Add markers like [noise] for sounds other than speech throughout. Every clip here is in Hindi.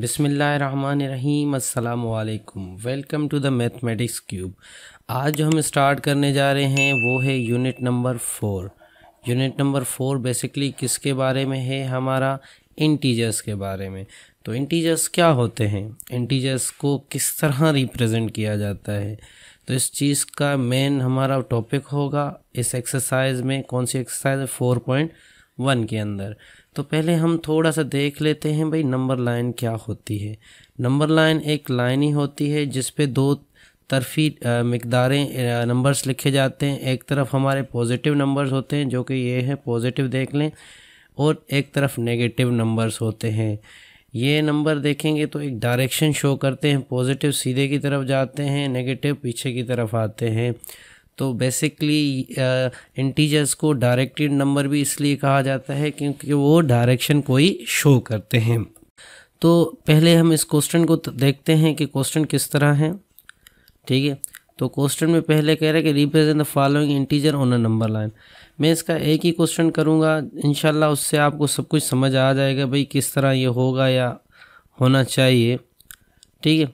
बिसमीम् welcome to the mathematics cube आज जो हम स्टार्ट करने जा रहे हैं वो है unit number four unit number four basically किसके बारे में है हमारा इंटीजर्स के बारे में तो इंटीजर्स क्या होते हैं इंटीजर्स को किस तरह रिप्रेजेंट किया जाता है तो इस चीज़ का मेन हमारा टॉपिक होगा इस एक्सरसाइज में कौन सी एक्सरसाइज है फोर पॉइंट वन के अंदर तो पहले हम थोड़ा सा देख लेते हैं भाई नंबर लाइन क्या होती है नंबर लाइन एक लाइन ही होती है जिस पे दो तरफी मकदारें नंबर्स लिखे जाते हैं एक तरफ हमारे पॉजिटिव नंबर्स होते हैं जो कि ये हैं पॉजिटिव देख लें और एक तरफ नेगेटिव नंबर्स होते हैं ये नंबर देखेंगे तो एक डायरेक्शन शो करते हैं पॉजिटिव सीधे की तरफ जाते हैं नेगेटिव पीछे की तरफ आते हैं तो बेसिकली इंटीजर्स को डायरेक्टेड नंबर भी इसलिए कहा जाता है क्योंकि वो डायरेक्शन कोई शो करते हैं तो पहले हम इस क्वेश्चन को देखते हैं कि क्वेश्चन किस तरह है ठीक है तो क्वेश्चन में पहले कह रहा है कि represent the following integer on a number line मैं इसका एक ही क्वेश्चन करूँगा इन उससे आपको सब कुछ समझ आ जाएगा भाई किस तरह ये होगा या होना चाहिए ठीक है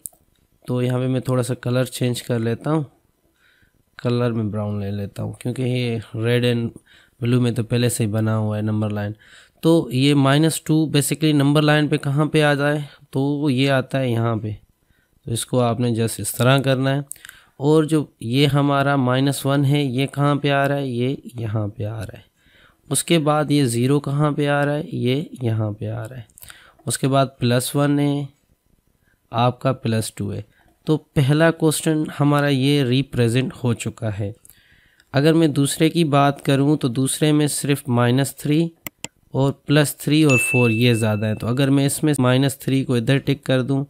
तो यहाँ पे मैं थोड़ा सा कलर चेंज कर लेता हूँ कलर में ब्राउन ले लेता हूँ क्योंकि ये रेड एंड ब्लू में तो पहले से ही बना हुआ है नंबर लाइन तो ये minus two basically number line पे कहाँ पे आ जाए तो ये आता है यहाँ पे तो इसको आपने जस्ट इस तरह करना है और जो ये हमारा माइनस वन है ये कहाँ पे आ रहा है ये यहाँ पे आ रहा है उसके बाद ये ज़ीरो कहाँ पे आ रहा है ये यहाँ पे आ रहा है उसके बाद प्लस वन है आपका प्लस टू है तो पहला क्वेश्चन हमारा ये रिप्रेजेंट हो चुका है अगर मैं दूसरे की बात करूँ तो दूसरे में सिर्फ माइनस थ्री और प्लस थ्री और फोर ये ज़्यादा है तो अगर मैं इसमें माइनस थ्री को इधर टिक कर दूँ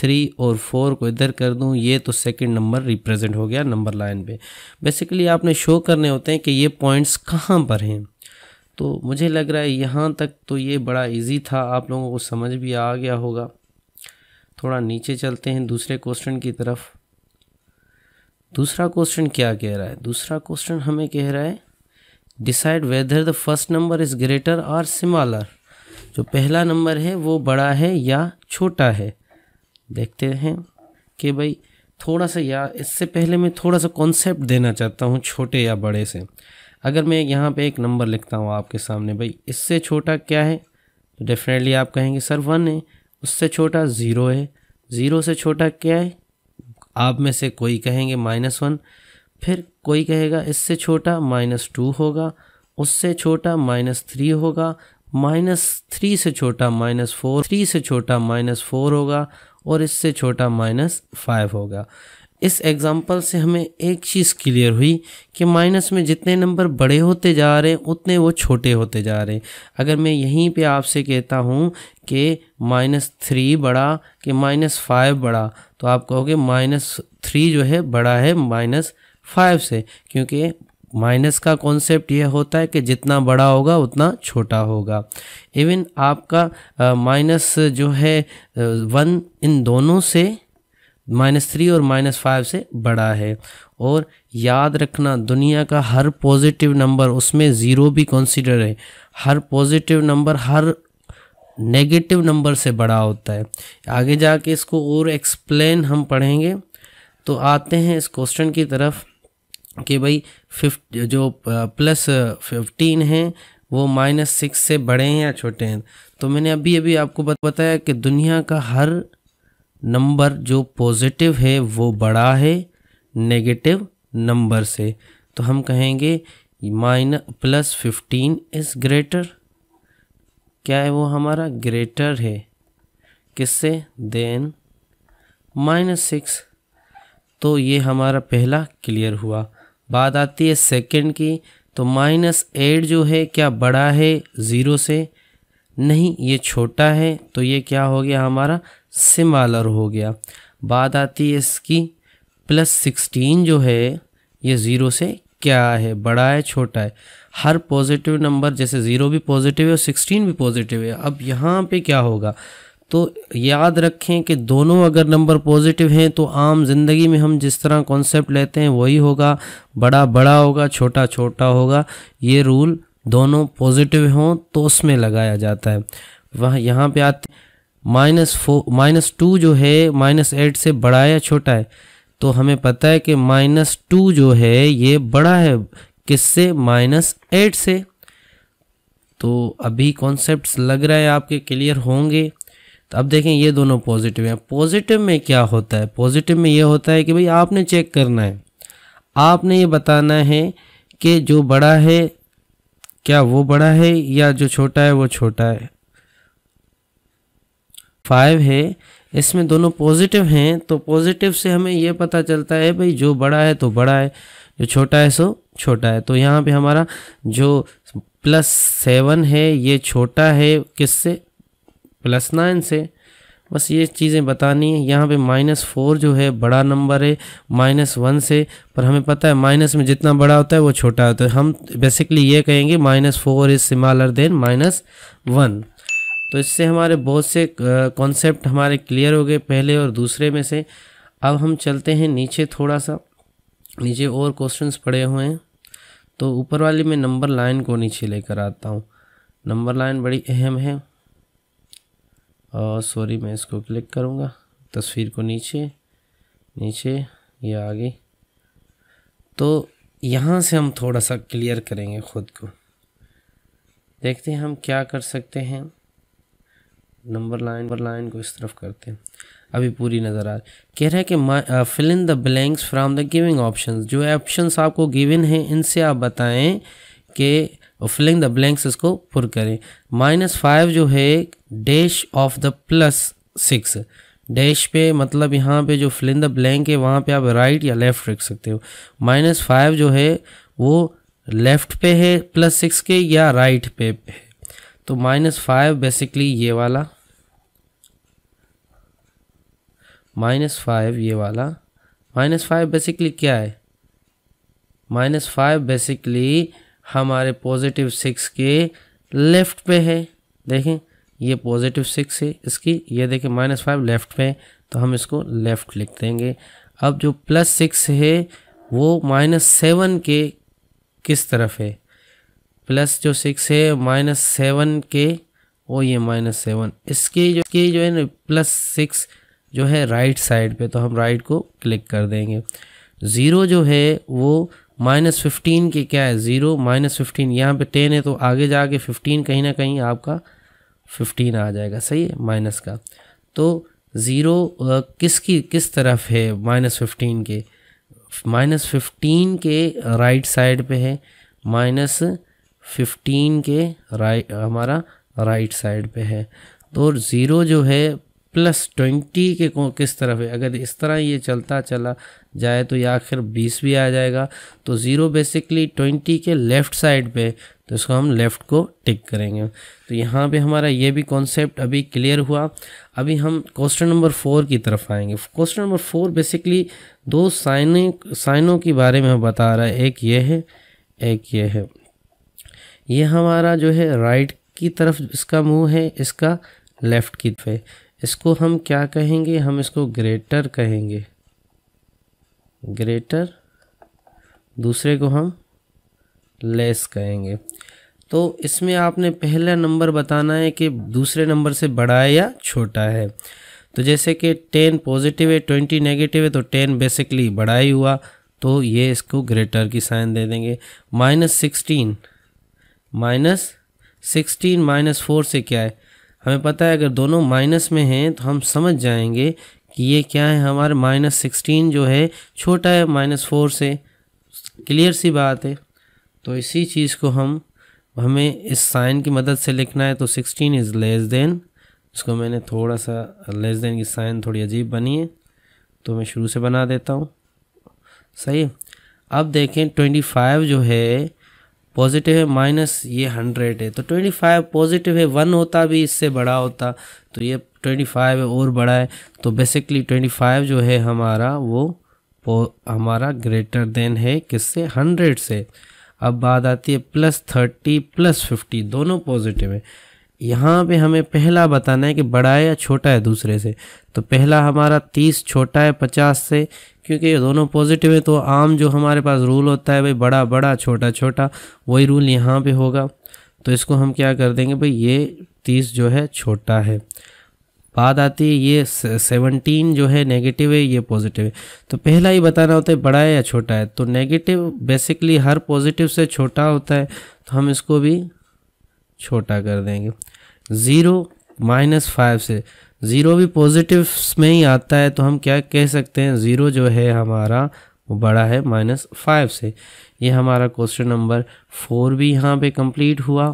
थ्री और फोर को इधर कर दूँ ये तो सेकंड नंबर रिप्रेजेंट हो गया नंबर लाइन पे बेसिकली आपने शो करने होते हैं कि ये पॉइंट्स कहाँ पर हैं तो मुझे लग रहा है यहाँ तक तो ये बड़ा इजी था आप लोगों को समझ भी आ गया होगा थोड़ा नीचे चलते हैं दूसरे क्वेश्चन की तरफ दूसरा क्वेश्चन क्या कह रहा है दूसरा क्वेश्चन हमें कह रहा है decide whether the first number is greater और सिमालर जो पहला नंबर है वो बड़ा है या छोटा है देखते हैं कि भाई थोड़ा सा या इससे पहले मैं थोड़ा सा कॉन्सेप्ट देना चाहता हूँ छोटे या बड़े से अगर मैं यहाँ पे एक नंबर लिखता हूँ आपके सामने भाई इससे छोटा क्या है तो डेफिनेटली आप कहेंगे सर वन है उससे छोटा ज़ीरो है ज़ीरो से छोटा क्या है आप में से कोई कहेंगे माइनस वन फिर कोई कहेगा इससे छोटा माइनस टू होगा उससे छोटा माइनस थ्री होगा माइनस थ्री से छोटा माइनस फोर थ्री से छोटा माइनस फोर होगा और इससे छोटा माइनस फाइव होगा इस एग्ज़ाम्पल से हमें एक चीज़ क्लियर हुई कि माइनस में जितने नंबर बड़े होते जा रहे हैं उतने वो छोटे होते जा रहे हैं अगर मैं यहीं पे आपसे कहता हूँ कि माइनस थ्री बड़ा कि माइनस फाइव बड़ा तो आप कहोगे माइनस थ्री जो है बड़ा है माइनस फाइव से क्योंकि माइनस का कॉन्सेप्ट यह होता है कि जितना बड़ा होगा उतना छोटा होगा इवन आपका माइनस जो है वन इन दोनों से माइनस थ्री और माइनस फाइव से बड़ा है और याद रखना दुनिया का हर पॉजिटिव नंबर उसमें ज़ीरो भी कंसीडर है हर पॉजिटिव नंबर हर नेगेटिव नंबर से बड़ा होता है आगे जाके इसको और एक्सप्लेन हम पढ़ेंगे तो आते हैं इस क्वेश्चन की तरफ कि भाई फिफ्ट जो प्लस फिफ्टीन है वो माइनस सिक्स से बड़े हैं या छोटे हैं तो मैंने अभी अभी आपको बताया कि दुनिया का हर नंबर जो पॉजिटिव है वो बड़ा है नेगेटिव नंबर से तो हम कहेंगे minus plus fifteen is greater क्या है वो हमारा ग्रेटर है किससे देन माइनस सिक्स तो ये हमारा पहला क्लियर हुआ बात आती है सेकंड की तो माइनस एट जो है क्या बड़ा है ज़ीरो से नहीं ये छोटा है तो ये क्या हो गया हमारा सिमालर हो गया बात आती है इसकी प्लस सिक्सटीन जो है ये ज़ीरो से क्या है बड़ा है छोटा है हर पॉजिटिव नंबर जैसे ज़ीरो भी पॉजिटिव है और सिक्सटीन भी पॉजिटिव है अब यहाँ पे क्या होगा तो याद रखें कि दोनों अगर नंबर पॉजिटिव हैं तो आम ज़िंदगी में हम जिस तरह कॉन्सेप्ट लेते हैं वही होगा बड़ा बड़ा होगा छोटा छोटा होगा ये रूल दोनों पॉजिटिव हों तो उसमें लगाया जाता है वह यहाँ पे आते माइनस फो माइनस टू जो है माइनस एट से बड़ा है या छोटा है तो हमें पता है कि माइनस टू जो है ये बड़ा है किससे माइनस एट से तो अभी कॉन्सेप्ट लग रहा है आपके क्लियर होंगे तो अब देखें ये दोनों पॉजिटिव हैं पॉजिटिव में क्या होता है पॉजिटिव में ये होता है कि भाई आपने चेक करना है आपने ये बताना है कि जो बड़ा है क्या वो बड़ा है या जो छोटा है वो छोटा है फाइव है इसमें दोनों पॉजिटिव हैं तो पॉजिटिव से हमें ये पता चलता है भाई जो बड़ा है तो बड़ा है जो छोटा है सो छोटा है तो यहाँ पे हमारा जो प्लस सेवन है ये छोटा है किससे प्लस नाइन से बस ये चीज़ें बतानी है यहाँ पे माइनस फोर जो है बड़ा नंबर है माइनस वन से पर हमें पता है माइनस में जितना बड़ा होता है वो छोटा होता है हम बेसिकली ये कहेंगे minus four is smaller than minus one तो इससे हमारे बहुत से कॉन्सेप्ट हमारे क्लियर हो गए पहले और दूसरे में से अब हम चलते हैं नीचे थोड़ा सा नीचे और क्वेश्चंस पड़े हुए हैं तो ऊपर वाली में नंबर लाइन को नीचे लेकर आता हूँ नंबर लाइन बड़ी अहम है और सॉरी मैं इसको क्लिक करूँगा तस्वीर को नीचे नीचे या आगे तो यहाँ से हम थोड़ा सा क्लियर करेंगे ख़ुद को देखते हैं हम क्या कर सकते हैं नंबर लाइन पर लाइन को इस तरफ करते हैं अभी पूरी नज़र आ रही कह रहा uh, है कि fill in the blanks from the giving option जो ऑप्शन आपको गिवन हैं इनसे आप बताएं कि फिलिंग द ब्लैंक्स इसको पुर करें माइनस फाइव जो है dash of the plus six dash पे मतलब यहाँ पे जो फिलिंग द ब्लैंक है वहाँ पे आप राइट या लेफ़्ट रख सकते हो माइनस फाइव जो है वो लेफ़्ट पे है प्लस सिक्स के या राइट पे है तो माइनस फाइव बेसिकली ये वाला माइनस फाइव ये वाला माइनस फाइव बेसिकली क्या है माइनस फाइव बेसिकली हमारे पॉजिटिव सिक्स के लेफ्ट पे है देखें ये पॉजिटिव सिक्स है इसकी ये देखें माइनस फाइव लेफ्ट पे है तो हम इसको लेफ़्ट लिख देंगे अब जो प्लस सिक्स है वो माइनस सेवन के किस तरफ है प्लस जो सिक्स है माइनस सेवन के वो ये माइनस सेवन इसके जो के जो है ना प्लस सिक्स जो है राइट साइड पे तो हम राइट को क्लिक कर देंगे ज़ीरो जो है वो माइनस फिफ्टीन के क्या है ज़ीरो माइनस फिफ्टीन यहाँ पे टेन है तो आगे जाके फिफ्टीन कहीं ना कहीं आपका फिफ्टीन आ जाएगा सही है माइनस का तो ज़ीरो किसकी किस तरफ है माइनस फिफ्टीन के माइनस फिफ्टीन के राइट साइड पे है माइनस फिफ्टीन के राइट हमारा राइट साइड पे है तो ज़ीरो जो है प्लस ट्वेंटी के को किस तरफ है अगर इस तरह ये चलता चला जाए तो ये आखिर बीस भी आ जाएगा तो ज़ीरो बेसिकली ट्वेंटी के लेफ़्ट साइड पे तो इसको हम लेफ़्ट को टिक करेंगे तो यहाँ पे हमारा ये भी कॉन्सेप्ट अभी क्लियर हुआ अभी हम क्वेश्चन नंबर फोर की तरफ आएंगे क्वेश्चन नंबर फोर बेसिकली दो साइने साइनों के बारे में बता रहा है एक ये है एक ये है ये हमारा जो है राइट की तरफ इसका मुंह है इसका लेफ़्ट की तरफ है इसको हम क्या कहेंगे हम इसको ग्रेटर कहेंगे ग्रेटर दूसरे को हम लेस कहेंगे तो इसमें आपने पहला नंबर बताना है कि दूसरे नंबर से बड़ा है या छोटा है तो जैसे कि टेन पॉजिटिव है ट्वेंटी नेगेटिव है तो टेन बेसिकली बड़ा ही हुआ तो ये इसको ग्रेटर की साइन दे देंगे minus sixteen minus sixteen minus four से क्या है हमें पता है अगर दोनों माइनस में हैं तो हम समझ जाएंगे कि ये क्या है हमारे माइनस सिक्सटीन जो है छोटा है माइनस फोर से क्लियर सी बात है तो इसी चीज़ को हम हमें इस साइन की मदद से लिखना है तो सिक्सटीन इज़ लेस देन इसको मैंने थोड़ा सा लेस देन की साइन थोड़ी अजीब बनी है तो मैं शुरू से बना देता हूँ सही अब देखें ट्वेंटी फाइव जो है पॉजिटिव है माइनस ये हंड्रेड है तो ट्वेंटी फाइव पॉजिटिव है वन होता भी इससे बड़ा होता तो ये ट्वेंटी फाइव है और बड़ा है तो बेसिकली ट्वेंटी फाइव जो है हमारा वो हमारा ग्रेटर देन है किससे हंड्रेड से अब बात आती है प्लस थर्टी प्लस फिफ्टी दोनों पॉजिटिव है यहाँ पे हमें पहला बताना है कि बड़ा है या छोटा है दूसरे से तो पहला हमारा तीस छोटा है पचास से क्योंकि ये दोनों पॉजिटिव है तो आम जो हमारे पास रूल होता है भाई बड़ा बड़ा छोटा छोटा वही रूल यहाँ पे होगा तो इसको हम क्या कर देंगे भाई ये तीस जो है छोटा है बात आती है ये सेवनटीन जो है नेगेटिव है ये पॉजिटिव है तो पहला ही बताना होता है बड़ा है या छोटा है तो नेगेटिव बेसिकली हर पॉजिटिव से छोटा होता है तो हम इसको भी छोटा कर देंगे ज़ीरो माइनस फाइव से ज़ीरो भी पॉजिटिव्स में ही आता है तो हम क्या कह सकते हैं ज़ीरो जो है हमारा वो बड़ा है माइनस फाइव से ये हमारा क्वेश्चन नंबर फोर भी यहाँ पे कंप्लीट हुआ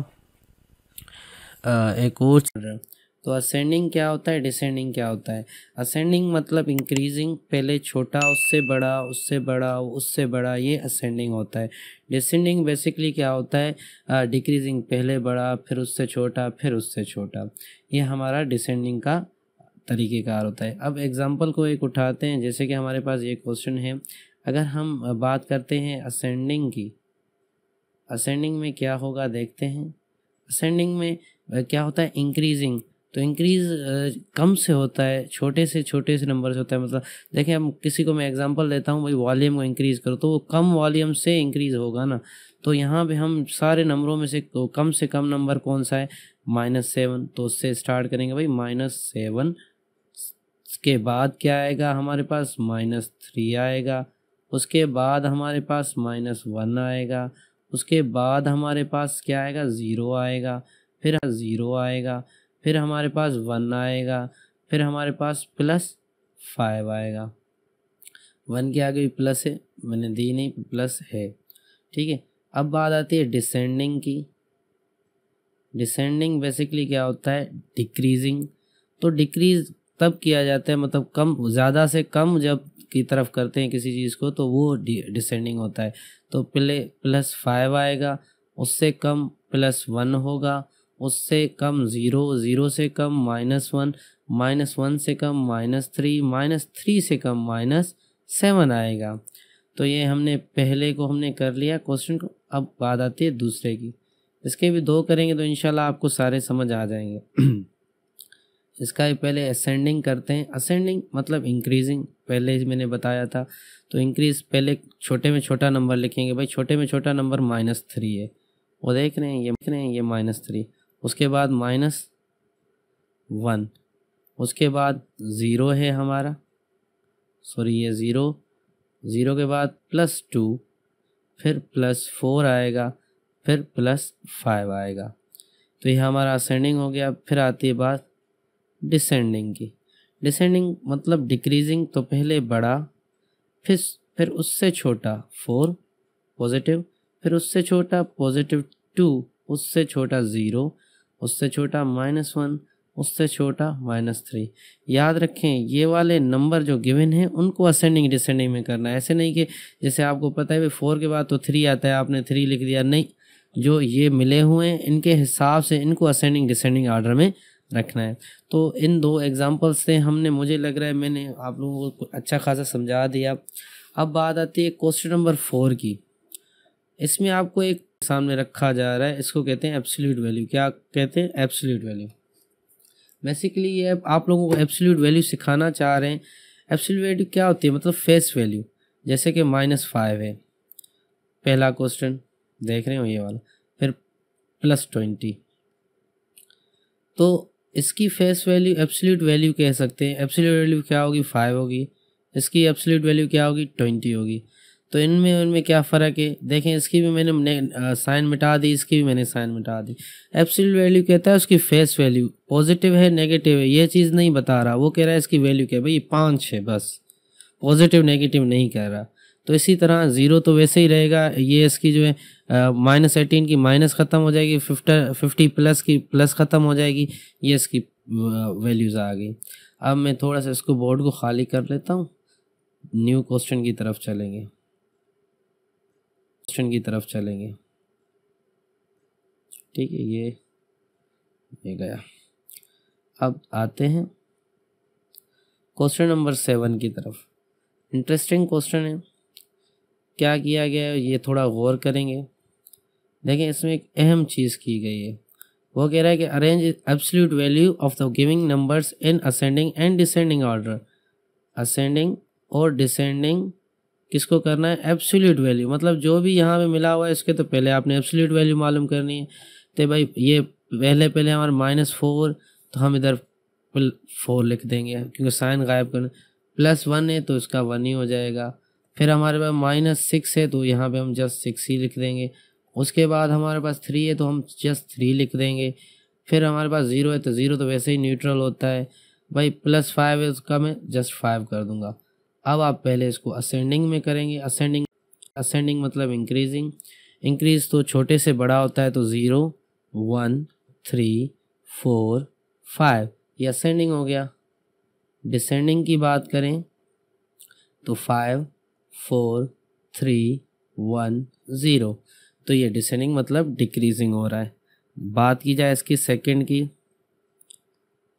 आ, एक और चल रहा तो असेंडिंग क्या होता है डिसेंडिंग क्या होता है असेंडिंग मतलब इंक्रीजिंग पहले छोटा उससे बड़ा उससे बड़ा उससे बड़ा ये असेंडिंग होता है डिसेंडिंग बेसिकली क्या होता है डिक्रीजिंग पहले बड़ा फिर उससे छोटा फिर उससे छोटा ये हमारा डिसेंडिंग का तरीक़ेकार होता है अब एग्ज़ाम्पल को एक उठाते हैं जैसे कि हमारे पास ये क्वेश्चन है अगर हम बात करते हैं असेंडिंग की असेंडिंग में क्या होगा देखते हैं असेंडिंग में क्या होता है इंक्रीजिंग तो इंक्रीज कम से होता है छोटे से छोटे से नंबर से होता है मतलब देखें हम किसी को मैं एग्जांपल देता हूँ भाई वॉल्यूम को इंक्रीज करो तो वो कम वॉल्यूम से इंक्रीज होगा ना तो यहाँ पे हम सारे नंबरों में से कम से कम नंबर कौन सा है माइनस सेवन तो उससे स्टार्ट करेंगे भाई माइनस सेवन उसके बाद क्या आएगा हमारे पास माइनस थ्री आएगा उसके बाद हमारे पास माइनस वन आएगा उसके बाद हमारे पास क्या आएगा ज़ीरो आएगा फिर ज़ीरो आएगा फिर हमारे पास वन आएगा फिर हमारे पास प्लस फाइव आएगा वन के आगे प्लस है मैंने दी नहीं प्लस है ठीक है अब बात आती है डिसेंडिंग की डिसेंडिंग बेसिकली क्या होता है डिक्रीजिंग तो डिक्रीज तब किया जाता है मतलब कम ज़्यादा से कम जब की तरफ करते हैं किसी चीज़ को तो वो डिसेंडिंग होता है तो प्ले प्लस फाइव आएगा उससे कम प्लस वन होगा उससे कम ज़ीरो ज़ीरो से कम माइनस वन माइनस वन से कम माइनस थ्री माइनस थ्री से कम माइनस सेवन आएगा तो ये हमने पहले को हमने कर लिया क्वेश्चन को अब बात आती है दूसरे की इसके भी दो करेंगे तो इन आपको सारे समझ आ जाएंगे [clears throat] इसका ही पहले असेंडिंग करते हैं असेंडिंग मतलब इंक्रीजिंग पहले ही मैंने बताया था तो इंक्रीज पहले छोटे में छोटा नंबर लिखेंगे भाई छोटे में छोटा नंबर माइनस थ्री है वो देख रहे हैं ये देख रहे हैं ये माइनस थ्री उसके बाद माइनस वन उसके बाद ज़ीरो है हमारा सॉरी ये ज़ीरो ज़ीरो के बाद प्लस टू फिर प्लस फोर आएगा फिर प्लस फाइव आएगा तो ये हमारा असेंडिंग हो गया फिर आती है बात डिसेंडिंग की डिसेंडिंग मतलब डिक्रीजिंग तो पहले बड़ा फिर फिर उससे छोटा फोर पॉजिटिव फिर उससे छोटा पॉजिटिव टू उससे छोटा ज़ीरो उससे छोटा माइनस वन उससे छोटा माइनस थ्री याद रखें ये वाले नंबर जो गिवन हैं उनको असेंडिंग डिसेंडिंग में करना है ऐसे नहीं कि जैसे आपको पता है भाई फोर के बाद तो थ्री आता है आपने थ्री लिख दिया नहीं जो ये मिले हुए हैं इनके हिसाब से इनको असेंडिंग डिसेंडिंग आर्डर में रखना है तो इन दो एग्जाम्पल से हमने मुझे लग रहा है मैंने आप लोगों को अच्छा खासा समझा दिया अब बात आती है क्वेश्चन नंबर फोर की इसमें आपको एक सामने रखा जा रहा है इसको कहते हैं एब्सोल्यूट वैल्यू क्या कहते हैं एब्सोल्यूट वैल्यू बेसिकली ये आप लोगों को एब्सोल्यूट वैल्यू सिखाना चाह रहे हैं एब्सोल्यूट वैल्यू क्या होती है मतलब फेस वैल्यू जैसे कि माइनस फाइव है पहला क्वेश्चन देख रहे हो ये वाला फिर प्लस ट्वेंटी तो इसकी फेस वैल्यू एब्सोल्यूट वैल्यू कह सकते हैं एब्सोल्यूट वैल्यू क्या होगी फाइव होगी इसकी एब्सोल्यूट वैल्यू क्या होगी ट्वेंटी होगी तो इनमें उनमें क्या फ़र्क है देखें इसकी भी मैंने साइन मिटा दी इसकी भी मैंने साइन मिटा दी एब्सोल्यूट वैल्यू कहता है उसकी फेस वैल्यू पॉजिटिव है नेगेटिव है ये चीज़ नहीं बता रहा वो कह रहा है इसकी वैल्यू क्या भाई पाँच है बस पॉजिटिव नेगेटिव नहीं कह रहा तो इसी तरह ज़ीरो तो वैसे ही रहेगा ये इसकी जो है माइनस एटीन की माइनस ख़त्म हो जाएगी फिफ्टी फिफ्टी प्लस की प्लस ख़त्म हो जाएगी ये इसकी वैल्यूज़ आ गई अब मैं थोड़ा सा इसको बोर्ड को खाली कर लेता हूँ न्यू क्वेश्चन की तरफ चलेंगे क्वेश्चन की तरफ चलेंगे ठीक है ये ये गया अब आते हैं क्वेश्चन नंबर सेवन की तरफ इंटरेस्टिंग क्वेश्चन है क्या किया गया है ये थोड़ा गौर करेंगे देखें इसमें एक अहम चीज़ की गई है वो कह रहा है कि arrange absolute value of the giving numbers in ascending and descending order ascending और डिसेंडिंग किसको करना है एब्सोल्यूट वैल्यू मतलब जो भी यहाँ पे मिला हुआ है इसके तो पहले आपने एब्सोल्यूट वैल्यू मालूम करनी है तो भाई ये पहले पहले हमारे माइनस फोर तो हम इधर फोर लिख देंगे क्योंकि साइन गायब करना प्लस वन है तो इसका वन ही हो जाएगा फिर हमारे पास माइनस सिक्स है तो यहाँ पे हम जस्ट सिक्स ही लिख देंगे उसके बाद हमारे पास थ्री है तो हम जस्ट थ्री लिख देंगे फिर हमारे पास ज़ीरो है तो ज़ीरो तो वैसे ही न्यूट्रल होता है भाई प्लस फाइव है उसका तो मैं जस्ट फाइव कर दूंगा अब आप पहले इसको असेंडिंग में करेंगे असेंडिंग असेंडिंग मतलब इंक्रीजिंग इंक्रीज तो छोटे से बड़ा होता है तो zero one three four five ये असेंडिंग हो गया डिसेंडिंग की बात करें तो five four three one zero तो ये डिसेंडिंग मतलब डिक्रीजिंग हो रहा है बात की जाए इसकी सेकंड की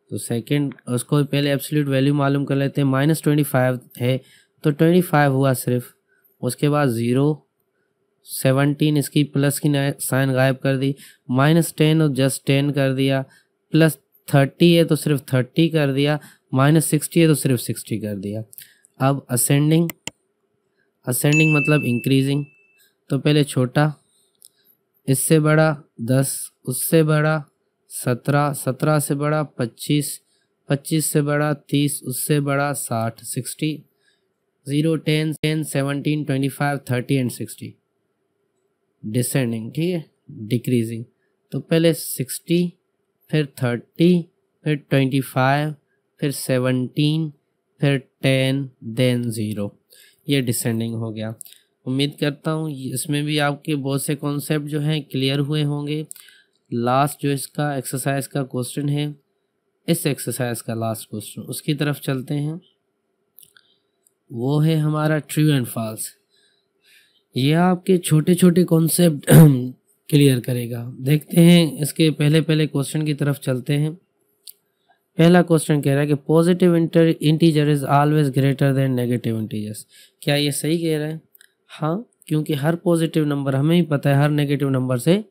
तो सेकंड उसको पहले एब्सोल्यूट वैल्यू मालूम कर लेते हैं माइनस ट्वेंटी फाइव है तो ट्वेंटी फाइव हुआ सिर्फ उसके बाद ज़ीरो सेवनटीन इसकी प्लस की साइन गायब कर दी माइनस टेन और जस्ट टेन कर दिया प्लस थर्टी है तो सिर्फ थर्टी कर दिया माइनस सिक्सटी है तो सिर्फ सिक्सटी कर दिया अब असेंडिंग असेंडिंग मतलब इंक्रीजिंग तो पहले छोटा इससे बड़ा दस उससे बड़ा सत्रह सत्रह से बड़ा पच्चीस पच्चीस से बड़ा तीस उससे बड़ा साठ sixty zero ten ten seventeen twenty five thirty and sixty descending ठीक है डिक्रीजिंग तो पहले सिक्सटी फिर थर्टी फिर ट्वेंटी फाइव फिर सेवनटीन फिर टेन देन ज़ीरो ये डिसेंडिंग हो गया उम्मीद करता हूँ इसमें भी आपके बहुत से कॉन्सेप्ट जो हैं क्लियर हुए होंगे लास्ट जो इसका एक्सरसाइज का क्वेश्चन है इस एक्सरसाइज का लास्ट क्वेश्चन उसकी तरफ चलते हैं वो है हमारा ट्रू एंड फॉल्स ये आपके छोटे छोटे कॉन्सेप्ट क्लियर करेगा देखते हैं इसके पहले पहले क्वेश्चन की तरफ चलते हैं पहला क्वेश्चन कह रहा है कि positive integer is always greater than negative integers क्या ये सही कह रहा है हाँ क्योंकि हर पॉजिटिव नंबर हमें ही पता है हर नेगेटिव नंबर से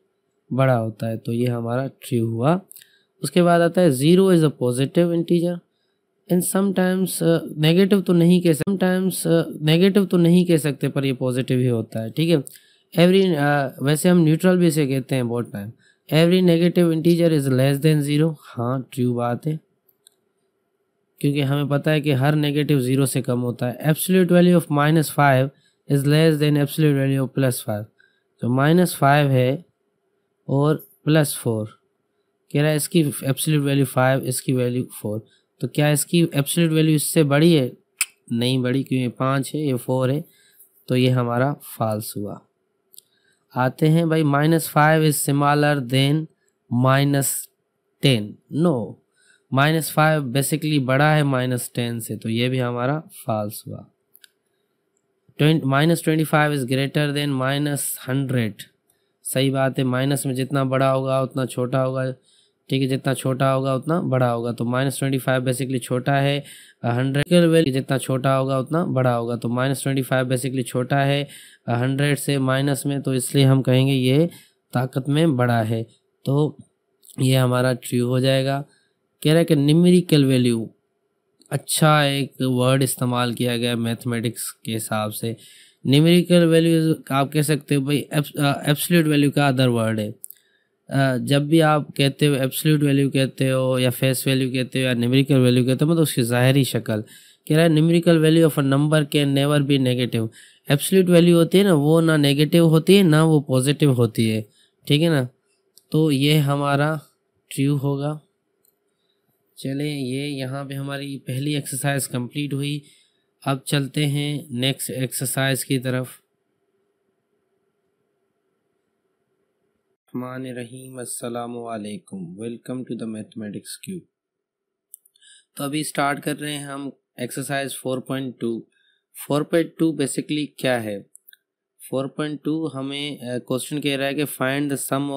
बड़ा होता है तो ये हमारा ट्रू हुआ उसके बाद आता है zero is a positive integer and sometimes negative तो नहीं कह समटाइम्स नेगेटिव uh, तो नहीं कह सकते पर ये पॉजिटिव ही होता है ठीक है एवरी uh, वैसे हम न्यूट्रल भी इसे कहते हैं बहुत time every negative integer is less than zero हाँ ट्रू बात है क्योंकि हमें पता है कि हर नेगेटिव ज़ीरो से कम होता है absolute value of minus five is less than absolute value of plus five तो माइनस फाइव है और प्लस फोर कह रहा है इसकी एब्सोल्यूट वैल्यू फाइव इसकी वैल्यू फोर तो क्या इसकी एब्सोल्यूट वैल्यू इससे बड़ी है नहीं बड़ी क्योंकि पाँच है ये फोर है तो ये हमारा फॉल्स हुआ आते हैं भाई minus five is smaller than minus ten no minus five basically बड़ा है माइनस टेन से तो ये भी हमारा फॉल्स हुआ twenty minus twenty five is greater than minus hundred सही बात है माइनस में जितना बड़ा होगा उतना छोटा होगा ठीक है जितना छोटा होगा उतना बड़ा होगा तो माइनस ट्वेंटी फाइव बेसिकली छोटा है हंड्रेड वैल्यू जितना छोटा होगा उतना बड़ा होगा तो माइनस ट्वेंटी फाइव बेसिकली छोटा है हंड्रेड से माइनस में तो इसलिए हम कहेंगे ये ताकत में बड़ा है तो ये हमारा ट्रू हो जाएगा कह रहा है कि निमरिकल वैल्यू अच्छा एक वर्ड इस्तेमाल किया गया मैथमेटिक्स के हिसाब से न्यूमेरिकल वैल्यू आप कह सकते हो भाई एब्सोल्यूट वैल्यू का अदर वर्ड है जब भी आप कहते हो एब्सोल्यूट वैल्यू कहते हो या फेस वैल्यू कहते हो या निमरिकल वैल्यू कहते हो मतलब उसकी ज़ाहरी शक्ल कह रहा है numerical value of a number can never be negative absolute value होती है ना वो ना नेगेटिव होती है ना वो पॉजिटिव होती है ठीक है ना तो ये हमारा ट्रू होगा चलें ये यहाँ पे हमारी पहली एक्सरसाइज कंप्लीट हुई अब चलते हैं नेक्स्ट एक्सरसाइज की तरफ मान रहीम अस्सलाम वालेकुम welcome to the mathematics cube तो अभी स्टार्ट कर रहे हैं हम एक्सरसाइज 4.2 4.2 बेसिकली क्या है 4.2 हमें क्वेश्चन कह रहा है कि find the sum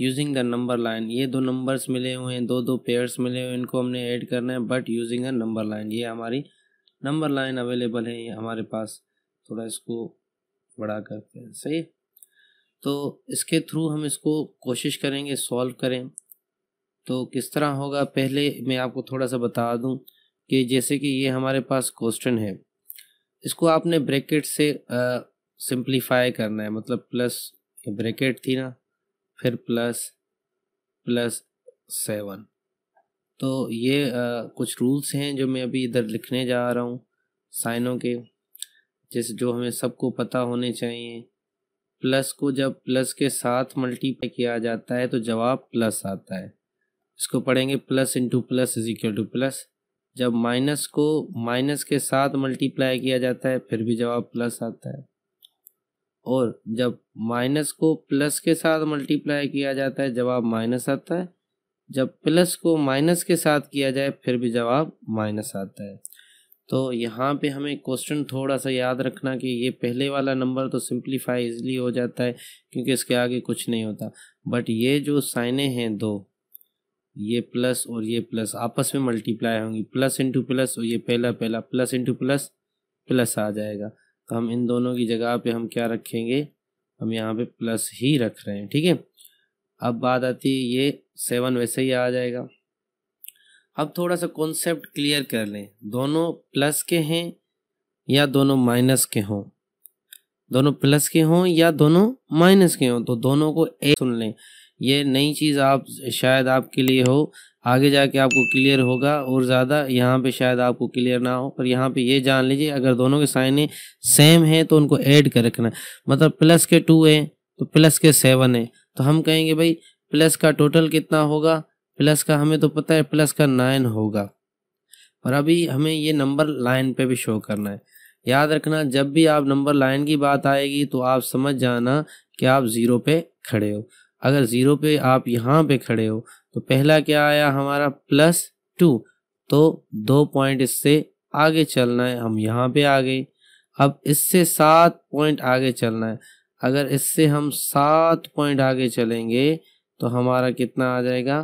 using the number line ये दो नंबर्स मिले हुए हैं दो दो पेयर्स मिले हुए हैं इनको हमने ऐड करना है but using a number line ये हमारी नंबर लाइन अवेलेबल है ये हमारे पास थोड़ा इसको बढ़ा करते हैं सही तो इसके थ्रू हम इसको कोशिश करेंगे सॉल्व करें तो किस तरह होगा पहले मैं आपको थोड़ा सा बता दूं कि जैसे कि ये हमारे पास क्वेश्चन है इसको आपने ब्रैकेट से सिंप्लीफाई करना है मतलब प्लस ब्रैकेट थी ना फिर प्लस प्लस सेवन तो ये आ, कुछ रूल्स हैं जो मैं अभी इधर लिखने जा रहा हूँ साइनों के जैसे जो हमें सबको पता होने चाहिए प्लस को जब प्लस के साथ मल्टीप्लाई किया जाता है तो जवाब प्लस आता है इसको पढ़ेंगे plus into plus is equal to plus जब माइनस को माइनस के साथ मल्टीप्लाई किया जाता है फिर भी जवाब प्लस आता है और जब माइनस को प्लस के साथ मल्टीप्लाई किया जाता है जवाब माइनस आता है जब प्लस को माइनस के साथ किया जाए फिर भी जवाब माइनस आता है तो यहाँ पे हमें क्वेश्चन थोड़ा सा याद रखना कि ये पहले वाला नंबर तो सिंप्लीफाई इजली हो जाता है क्योंकि इसके आगे कुछ नहीं होता बट ये जो साइने हैं दो ये प्लस और ये प्लस आपस में मल्टीप्लाई होंगी प्लस इंटू प्लस और ये पहला पहला प्लस इंटू प्लस प्लस आ जाएगा तो हम इन दोनों की जगह पे हम क्या रखेंगे हम यहाँ पे प्लस ही रख रहे हैं ठीक है अब बात आती है ये सेवन वैसे ही आ जाएगा अब थोड़ा सा कॉन्सेप्ट क्लियर कर लें दोनों प्लस के हैं या दोनों माइनस के हों दोनों प्लस के हों या दोनों माइनस के हों तो दोनों को ए सुन लें ये नई चीज़ आप शायद आपके लिए हो आगे जाके आपको क्लियर होगा और ज़्यादा यहाँ पे शायद आपको क्लियर ना हो पर यहाँ पे ये जान लीजिए अगर दोनों के साइन सेम हैं तो उनको ऐड कर रखना मतलब प्लस के टू है तो प्लस के सेवन है तो हम कहेंगे भाई प्लस का टोटल कितना होगा प्लस का हमें तो पता है प्लस का नाइन होगा और अभी हमें ये नंबर लाइन पर भी शो करना है याद रखना जब भी आप नंबर लाइन की बात आएगी तो आप समझ जाना कि आप ज़ीरो पे खड़े हो अगर ज़ीरो पे आप यहाँ पे खड़े हो तो पहला क्या आया हमारा प्लस टू तो दो पॉइंट इससे आगे चलना है हम यहाँ पे आ गए अब इससे सात पॉइंट आगे चलना है अगर इससे हम सात पॉइंट आगे चलेंगे तो हमारा कितना आ जाएगा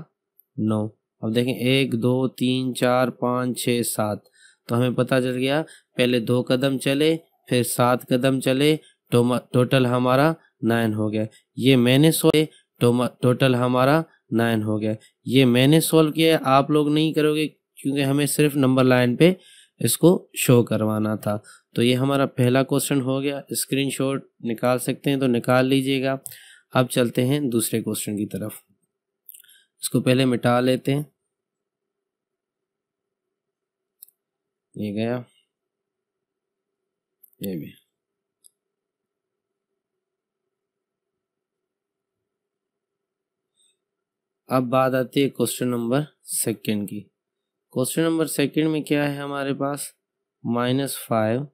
नौ अब देखें एक दो तीन चार पाँच छ सात तो हमें पता चल गया पहले दो कदम चले फिर सात कदम चले टोटल हमारा नाइन हो गया ये मैंने सोए टोटल हमारा नाइन हो गया ये मैंने सॉल्व किया आप लोग नहीं करोगे क्योंकि हमें सिर्फ नंबर लाइन पे इसको शो करवाना था तो ये हमारा पहला क्वेश्चन हो गया स्क्रीनशॉट निकाल सकते हैं तो निकाल लीजिएगा अब चलते हैं दूसरे क्वेश्चन की तरफ इसको पहले मिटा लेते हैं ये गया ये भी अब बात आती है क्वेश्चन नंबर सेकंड की क्वेश्चन नंबर सेकंड में क्या है हमारे पास माइनस फाइव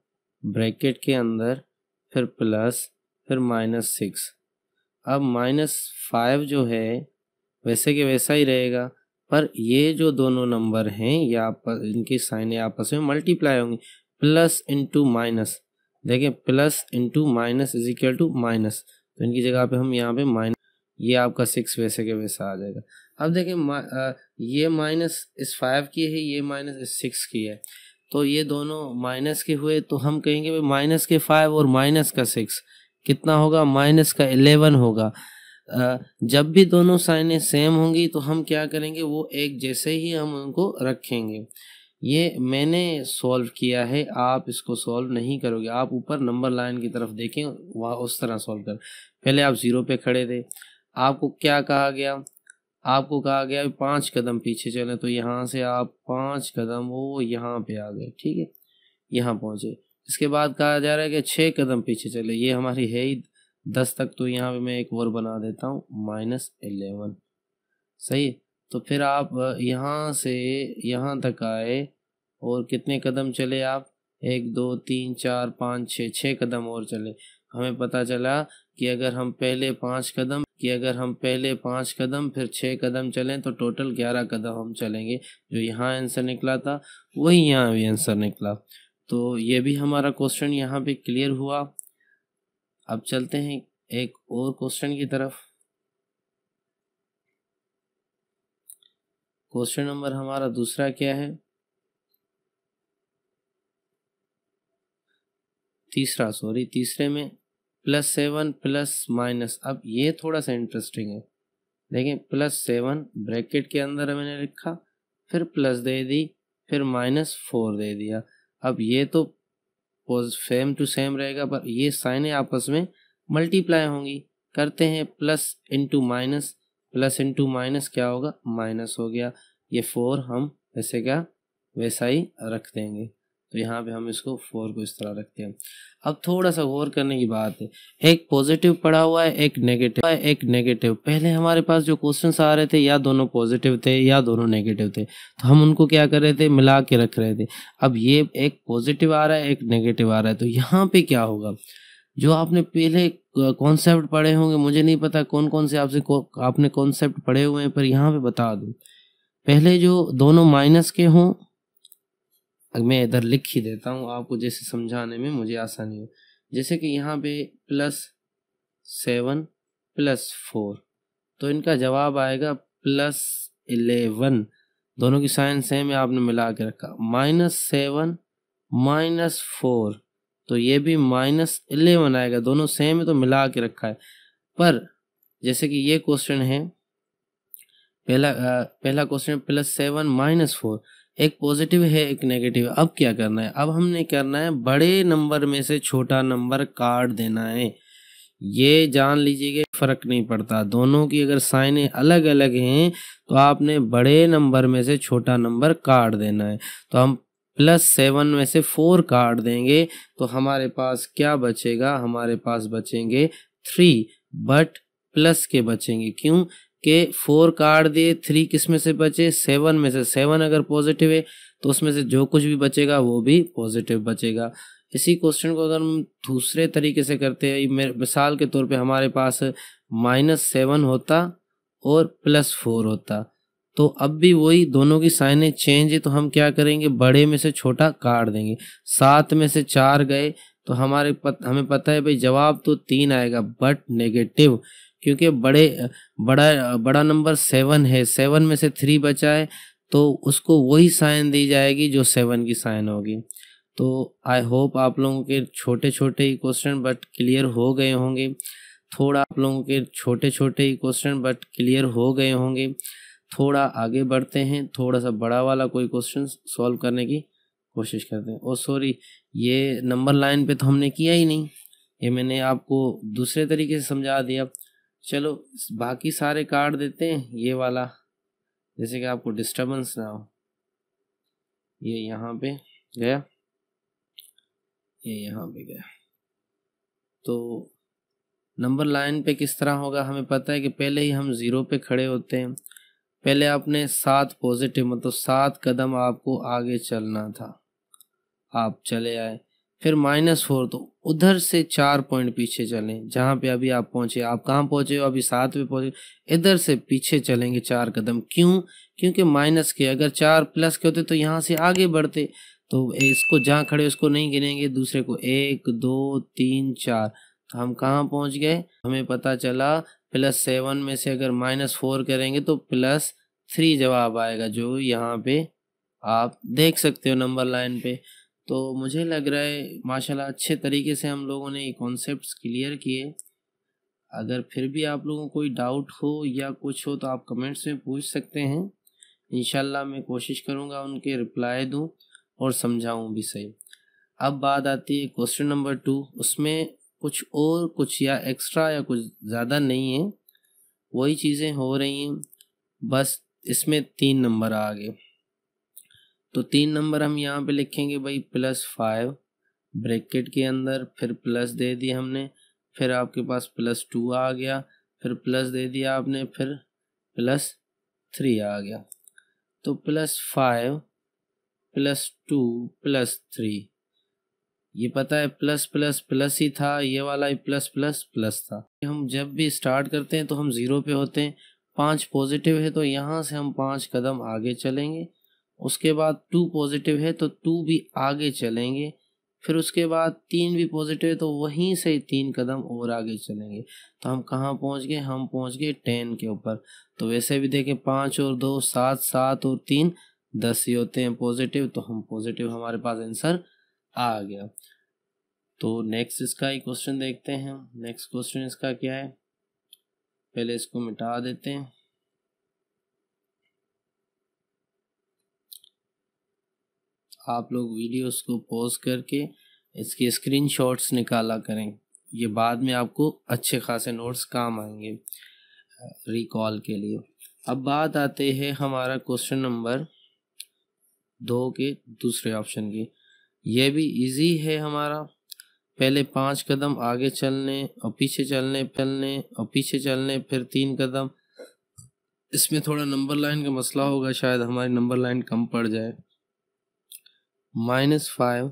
ब्रैकेट के अंदर फिर प्लस फिर माइनस सिक्स अब माइनस फाइव जो है वैसे के वैसा ही रहेगा पर ये जो दोनों नंबर हैं ये आपस इनकी साइन आपस में मल्टीप्लाई होंगे प्लस इंटू माइनस देखें plus into minus is equal to minus तो इनकी जगह पे हम यहाँ पे माइनस ये आपका सिक्स वैसे के वैसा आ जाएगा अब देखें ये माइनस इस फाइव की है ये माइनस इस सिक्स की है तो ये दोनों माइनस के हुए तो हम कहेंगे भाई माइनस के फाइव और माइनस का सिक्स कितना होगा माइनस का एलेवन होगा जब भी दोनों साइनें सेम होंगी तो हम क्या करेंगे वो एक जैसे ही हम उनको रखेंगे ये मैंने सॉल्व किया है आप इसको सॉल्व नहीं करोगे आप ऊपर नंबर लाइन की तरफ देखें वहाँ उस तरह सॉल्व कर पहले आप ज़ीरो पे खड़े थे आपको क्या कहा गया आपको कहा गया पांच कदम पीछे चले तो यहाँ से आप पांच कदम वो यहाँ पे आ गए ठीक है यहाँ पहुँचे इसके बाद कहा जा रहा है कि छः कदम पीछे चले ये हमारी है ही दस तक तो यहाँ पे मैं एक और बना देता हूँ माइनस एलेवन सही है तो फिर आप यहाँ से यहाँ तक आए और कितने कदम चले आप एक दो तीन चार पाँच छः छः कदम और चले हमें पता चला कि अगर हम पहले पाँच कदम कि अगर हम पहले पाँच कदम फिर छः कदम चलें तो टोटल ग्यारह कदम हम चलेंगे जो यहाँ आंसर निकला था वही यहाँ भी आंसर निकला तो ये भी हमारा क्वेश्चन यहाँ पे क्लियर हुआ अब चलते हैं एक और क्वेश्चन की तरफ क्वेश्चन नंबर हमारा दूसरा क्या है तीसरा सॉरी तीसरे में प्लस सेवन प्लस माइनस अब ये थोड़ा सा इंटरेस्टिंग है देखें प्लस सेवन ब्रैकेट के अंदर मैंने लिखा फिर प्लस दे दी फिर माइनस फोर दे दिया अब ये तो सेम टू सेम रहेगा पर ये साइनें आपस में मल्टीप्लाई होंगी करते हैं plus into minus plus into minus क्या होगा माइनस हो गया ये फोर हम वैसे क्या वैसा ही रख देंगे तो यहाँ पे हम इसको फोर को इस तरह रखते हैं अब थोड़ा सा गौर करने की बात है एक पॉजिटिव पड़ा हुआ है एक नेगेटिव है एक नेगेटिव पहले हमारे पास जो क्वेश्चन आ रहे थे या दोनों पॉजिटिव थे या दोनों नेगेटिव थे तो हम उनको क्या कर रहे थे मिला के रख रहे थे अब ये एक पॉजिटिव आ रहा है एक नेगेटिव आ रहा है तो यहाँ पे क्या होगा जो आपने पहले कॉन्सेप्ट पढ़े होंगे मुझे नहीं पता कौन कौन से आपसे आपने कॉन्सेप्ट पढ़े हुए हैं पर यहाँ पे बता दूँ पहले जो दोनों माइनस के हों मैं इधर लिख ही देता हूँ आपको जैसे समझाने में मुझे आसानी हो जैसे कि यहाँ पे प्लस सेवन प्लस फोर तो इनका जवाब आएगा प्लस इलेवन दोनों की साइन सेम है आपने मिला के रखा माइनस सेवन माइनस फोर तो ये भी माइनस इलेवन आएगा दोनों सेम है तो मिला के रखा है पर जैसे कि ये क्वेश्चन है पहला आ, पहला question plus seven minus four एक पॉजिटिव है एक नेगेटिव अब क्या करना है अब हमने करना है बड़े नंबर में से छोटा नंबर काट देना है ये जान कि फर्क नहीं पड़ता दोनों की अगर साइनें अलग अलग हैं तो आपने बड़े नंबर में से छोटा नंबर काट देना है तो हम प्लस सेवन में से फोर काट देंगे तो हमारे पास क्या बचेगा हमारे पास बचेंगे थ्री बट प्लस के बचेंगे क्यों के फोर कार्ड दिए थ्री किस में से बचे सेवन में से सेवन अगर पॉजिटिव है तो उसमें से जो कुछ भी बचेगा वो भी पॉजिटिव बचेगा इसी क्वेश्चन को अगर हम दूसरे तरीके से करते हैं मिसाल के तौर पे हमारे पास माइनस सेवन होता और प्लस फोर होता तो अब भी वही दोनों की साइनें चेंज है तो हम क्या करेंगे बड़े में से छोटा काट देंगे सात में से चार गए तो हमारे पत, हमें पता है भाई जवाब तो तीन आएगा बट नेगेटिव क्योंकि बड़े बड़ा बड़ा नंबर सेवन है सेवन में से थ्री बचा है तो उसको वही साइन दी जाएगी जो सेवन की साइन होगी तो आई होप आप लोगों के छोटे छोटे ही क्वेश्चन बट क्लियर हो गए होंगे थोड़ा आप लोगों के छोटे छोटे ही क्वेश्चन बट क्लियर हो गए होंगे थोड़ा आगे बढ़ते हैं थोड़ा सा बड़ा वाला कोई क्वेश्चन सॉल्व करने की कोशिश करते हैं और सॉरी ये नंबर लाइन पे तो हमने किया ही नहीं ये मैंने आपको दूसरे तरीके से समझा दिया चलो बाकी सारे कार्ड देते हैं ये वाला जैसे कि आपको डिस्टरबेंस ना हो ये यहाँ पे गया ये यहाँ पे गया तो नंबर लाइन पे किस तरह होगा हमें पता है कि पहले ही हम ज़ीरो पे खड़े होते हैं पहले आपने सात पॉजिटिव मतलब सात कदम आपको आगे चलना था आप चले आए फिर माइनस फोर तो उधर से चार पॉइंट पीछे चलें जहाँ पे अभी आप पहुँचे आप कहाँ पहुँचे हो अभी सात पे पहुँचे इधर से पीछे चलेंगे चार कदम क्यों क्योंकि माइनस के अगर चार प्लस के होते तो यहाँ से आगे बढ़ते तो इसको जहाँ खड़े उसको नहीं गिनेंगे दूसरे को एक दो तीन चार तो हम कहाँ पहुँच गए हमें पता चला प्लस सेवन में से अगर माइनस फोर करेंगे तो प्लस थ्री जवाब आएगा जो यहाँ पे आप देख सकते हो नंबर लाइन पे तो मुझे लग रहा है माशाल्लाह अच्छे तरीके से हम लोगों ने ये कॉन्सेप्ट क्लियर किए अगर फिर भी आप लोगों को कोई डाउट हो या कुछ हो तो आप कमेंट्स में पूछ सकते हैं इन मैं कोशिश करूँगा उनके रिप्लाई दूँ और समझाऊँ भी सही अब बात आती है क्वेश्चन नंबर टू उसमें कुछ और कुछ या एक्स्ट्रा या कुछ ज़्यादा नहीं है वही चीज़ें हो रही हैं बस इसमें तीन नंबर आ गए तो तीन नंबर हम यहाँ पे लिखेंगे भाई प्लस फाइव ब्रैकेट के अंदर फिर प्लस दे दिया हमने फिर आपके पास प्लस टू आ गया फिर प्लस दे दिया आपने फिर प्लस थ्री आ गया तो plus five plus two plus three ये पता है प्लस प्लस प्लस ही था ये वाला ही प्लस प्लस प्लस था हम जब भी स्टार्ट करते हैं तो हम ज़ीरो पे होते हैं पांच पॉजिटिव है तो यहाँ से हम पांच कदम आगे चलेंगे उसके बाद टू पॉजिटिव है तो टू भी आगे चलेंगे फिर उसके बाद तीन भी पॉजिटिव है तो वहीं से तीन कदम और आगे चलेंगे तो हम कहाँ पहुँच गए हम पहुँच गए टेन के ऊपर तो वैसे भी देखें पाँच और दो सात सात और तीन दस ही होते हैं पॉजिटिव तो हम पॉजिटिव हमारे पास आंसर आ गया तो नेक्स्ट इसका ही क्वेश्चन देखते हैं नेक्स्ट क्वेश्चन इसका क्या है पहले इसको मिटा देते हैं आप लोग वीडियोस को पॉज करके इसके स्क्रीनशॉट्स निकाला करें ये बाद में आपको अच्छे खासे नोट्स काम आएंगे रिकॉल के लिए अब बात आते हैं हमारा क्वेश्चन नंबर दो के दूसरे ऑप्शन की यह भी इजी है हमारा पहले पांच कदम आगे चलने और पीछे चलने चलने और पीछे चलने फिर तीन कदम इसमें थोड़ा नंबर लाइन का मसला होगा शायद हमारी नंबर लाइन कम पड़ जाए minus five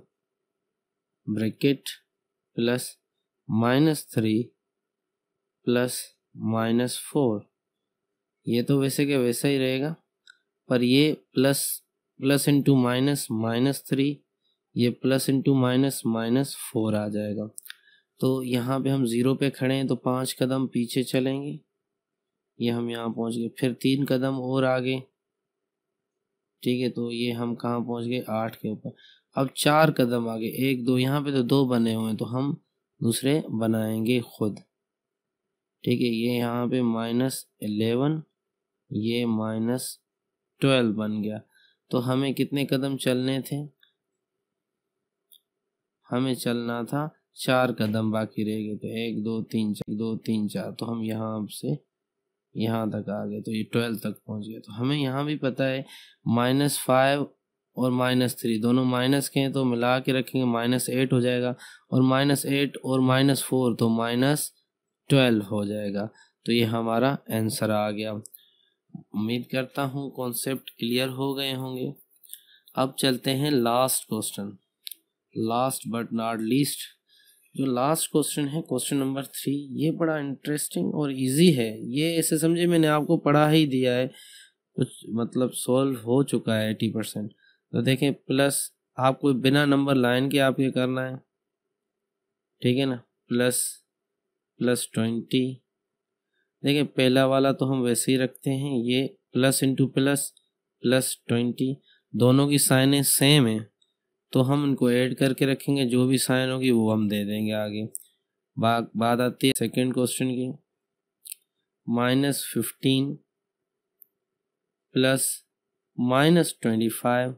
bracket plus minus three plus minus four ये तो वैसे के वैसा ही रहेगा पर ये plus plus into minus minus three ये plus into minus minus four आ जाएगा तो यहाँ पे हम ज़ीरो पे खड़े हैं तो पाँच कदम पीछे चलेंगे ये हम यहाँ पहुँच गए फिर तीन कदम और आगे ठीक है तो ये हम कहाँ पहुँच गए आठ के ऊपर अब चार कदम आगे एक दो यहाँ पे तो दो बने हुए हैं तो हम दूसरे बनाएंगे खुद ठीक है ये यहाँ पे माइनस एलेवन ये माइनस ट्वेल्व बन गया तो हमें कितने कदम चलने थे हमें चलना था चार कदम बाकी रह गए तो एक दो तीन चार दो तीन चार तो हम यहाँ से यहाँ तक आ गए तो ये ट्वेल्व तक पहुँच गया तो हमें यहाँ भी पता है माइनस फाइव और माइनस थ्री दोनों माइनस के हैं तो मिला के रखेंगे माइनस एट हो जाएगा और माइनस एट और माइनस फोर तो माइनस ट्वेल्व हो जाएगा तो ये हमारा आंसर आ गया उम्मीद करता हूँ कॉन्सेप्ट क्लियर हो गए होंगे अब चलते हैं last question last but not least जो लास्ट क्वेश्चन है क्वेश्चन नंबर थ्री ये बड़ा इंटरेस्टिंग और इजी है ये ऐसे समझे मैंने आपको पढ़ा ही दिया है कुछ मतलब सॉल्व हो चुका है एटी परसेंट तो देखें प्लस आपको बिना नंबर लाइन के आपके करना है ठीक है ना प्लस प्लस ट्वेंटी देखें पहला वाला तो हम वैसे ही रखते हैं ये plus into plus plus twenty दोनों की साइनें सेम है तो हम उनको ऐड करके रखेंगे जो भी साइन होगी वो हम दे देंगे आगे बा, बात आती है सेकेंड क्वेश्चन की minus fifteen plus minus twenty five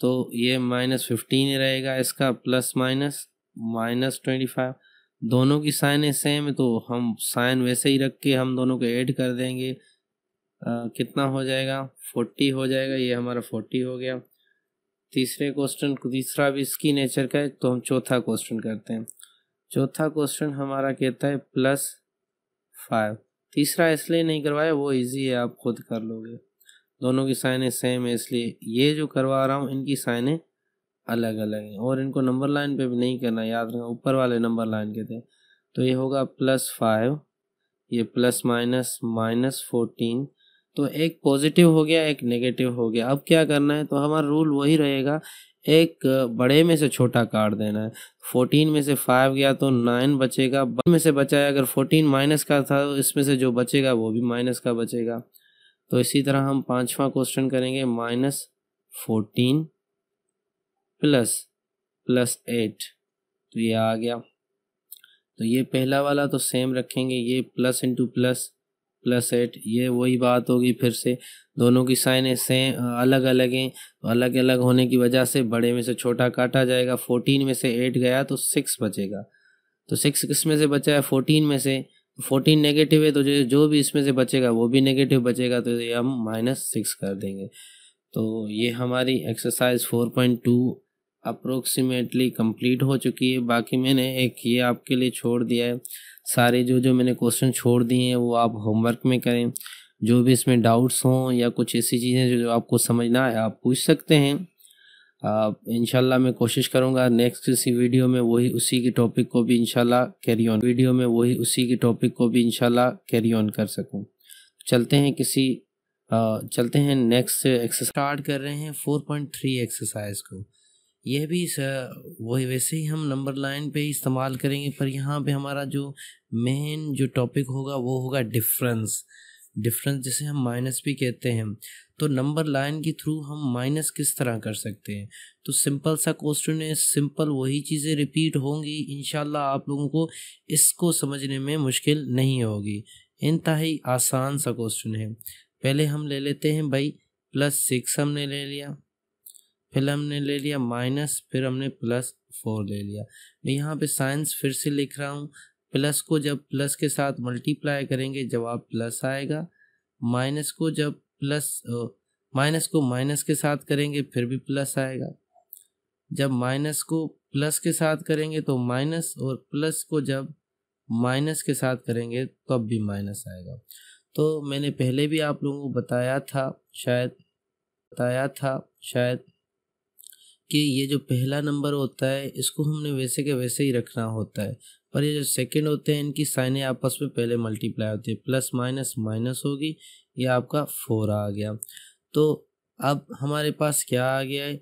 तो ये माइनस फिफ्टीन ही रहेगा इसका plus minus minus twenty five दोनों की साइनें सेम है तो हम साइन वैसे ही रख के हम दोनों को ऐड कर देंगे आ, कितना हो जाएगा फोर्टी हो जाएगा ये हमारा फोर्टी हो गया तीसरे क्वेश्चन तीसरा भी इसकी नेचर का है तो हम चौथा क्वेश्चन करते हैं चौथा क्वेश्चन हमारा कहता है प्लस फाइव तीसरा इसलिए नहीं करवाया वो इजी है आप खुद कर लोगे दोनों की साइनें सेम है इसलिए ये जो करवा रहा हूँ इनकी साइनें अलग अलग हैं और इनको नंबर लाइन पे भी नहीं करना याद रखना ऊपर वाले नंबर लाइन के थे तो ये होगा प्लस फाइव ये प्लस माइनस माइनस फोर्टीन तो एक पॉजिटिव हो गया एक नेगेटिव हो गया अब क्या करना है तो हमारा रूल वही रहेगा एक बड़े में से छोटा काट देना है फोर्टीन में से फाइव गया तो नाइन बचेगा में से बचा है अगर फोर्टीन माइनस का था तो इसमें से जो बचेगा वो भी माइनस का बचेगा तो इसी तरह हम पांचवा क्वेश्चन करेंगे minus fourteen plus plus eight तो ये आ गया तो ये पहला वाला तो सेम रखेंगे ये plus into plus plus eight ये वही बात होगी फिर से दोनों की साइन सें अलग अलग हैं तो अलग अलग होने की वजह से बड़े में से छोटा काटा जाएगा फोर्टीन में से एट गया तो सिक्स बचेगा तो सिक्स किस में से बचा है फोर्टीन में से तो फोर्टीन नेगेटिव है तो जो जो भी इसमें से बचेगा वो भी नेगेटिव बचेगा तो ये हम माइनस सिक्स कर देंगे तो ये हमारी exercise four point two approximately complete हो चुकी है बाकी मैंने एक ये आपके लिए छोड़ दिया है सारे जो जो मैंने क्वेश्चन छोड़ दिए हैं वो आप होमवर्क में करें जो भी इसमें डाउट्स हों या कुछ ऐसी चीज़ें जो, जो आपको समझना है आप पूछ सकते हैं इन मैं कोशिश करूँगा नेक्स्ट किसी वीडियो में वही उसी की टॉपिक को भी इनशाला कैरी ऑन वीडियो में वही उसी की टॉपिक को भी इनशाला कैरी ऑन कर सकूँ चलते हैं किसी चलते हैं नेक्स्ट एक्सरसाइज स्टार्ट कर रहे हैं 4.3 एक्सरसाइज को यह भी वही वैसे ही हम नंबर लाइन पे इस्तेमाल करेंगे पर यहाँ पे हमारा जो मेन जो टॉपिक होगा वो होगा डिफरेंस डिफरेंस जिसे हम माइनस भी कहते हैं तो नंबर लाइन के थ्रू हम माइनस किस तरह कर सकते हैं तो सिंपल सा क्वेश्चन है सिंपल वही चीज़ें रिपीट होंगी इन आप लोगों को इसको समझने में मुश्किल नहीं होगी ही आसान सा क्वेश्चन है पहले हम ले लेते हैं भाई प्लस सिक्स हमने ले लिया फिर हमने ले लिया माइनस फिर हमने प्लस फोर ले लिया मैं यहाँ पे साइंस फिर से लिख रहा हूँ प्लस को जब प्लस के साथ मल्टीप्लाई करेंगे जवाब प्लस आएगा माइनस को जब प्लस माइनस को माइनस के साथ करेंगे फिर भी प्लस आएगा जब माइनस को प्लस के साथ करेंगे तो माइनस और प्लस को जब माइनस के साथ करेंगे तब तो भी माइनस आएगा तो मैंने पहले भी आप लोगों को बताया था शायद बताया था शायद कि ये जो पहला नंबर होता है इसको हमने वैसे के वैसे ही रखना होता है पर ये जो सेकंड होते हैं इनकी साइनें आपस में पहले मल्टीप्लाई होती है प्लस माइनस माइनस होगी ये आपका फोर आ गया तो अब हमारे पास क्या आ गया है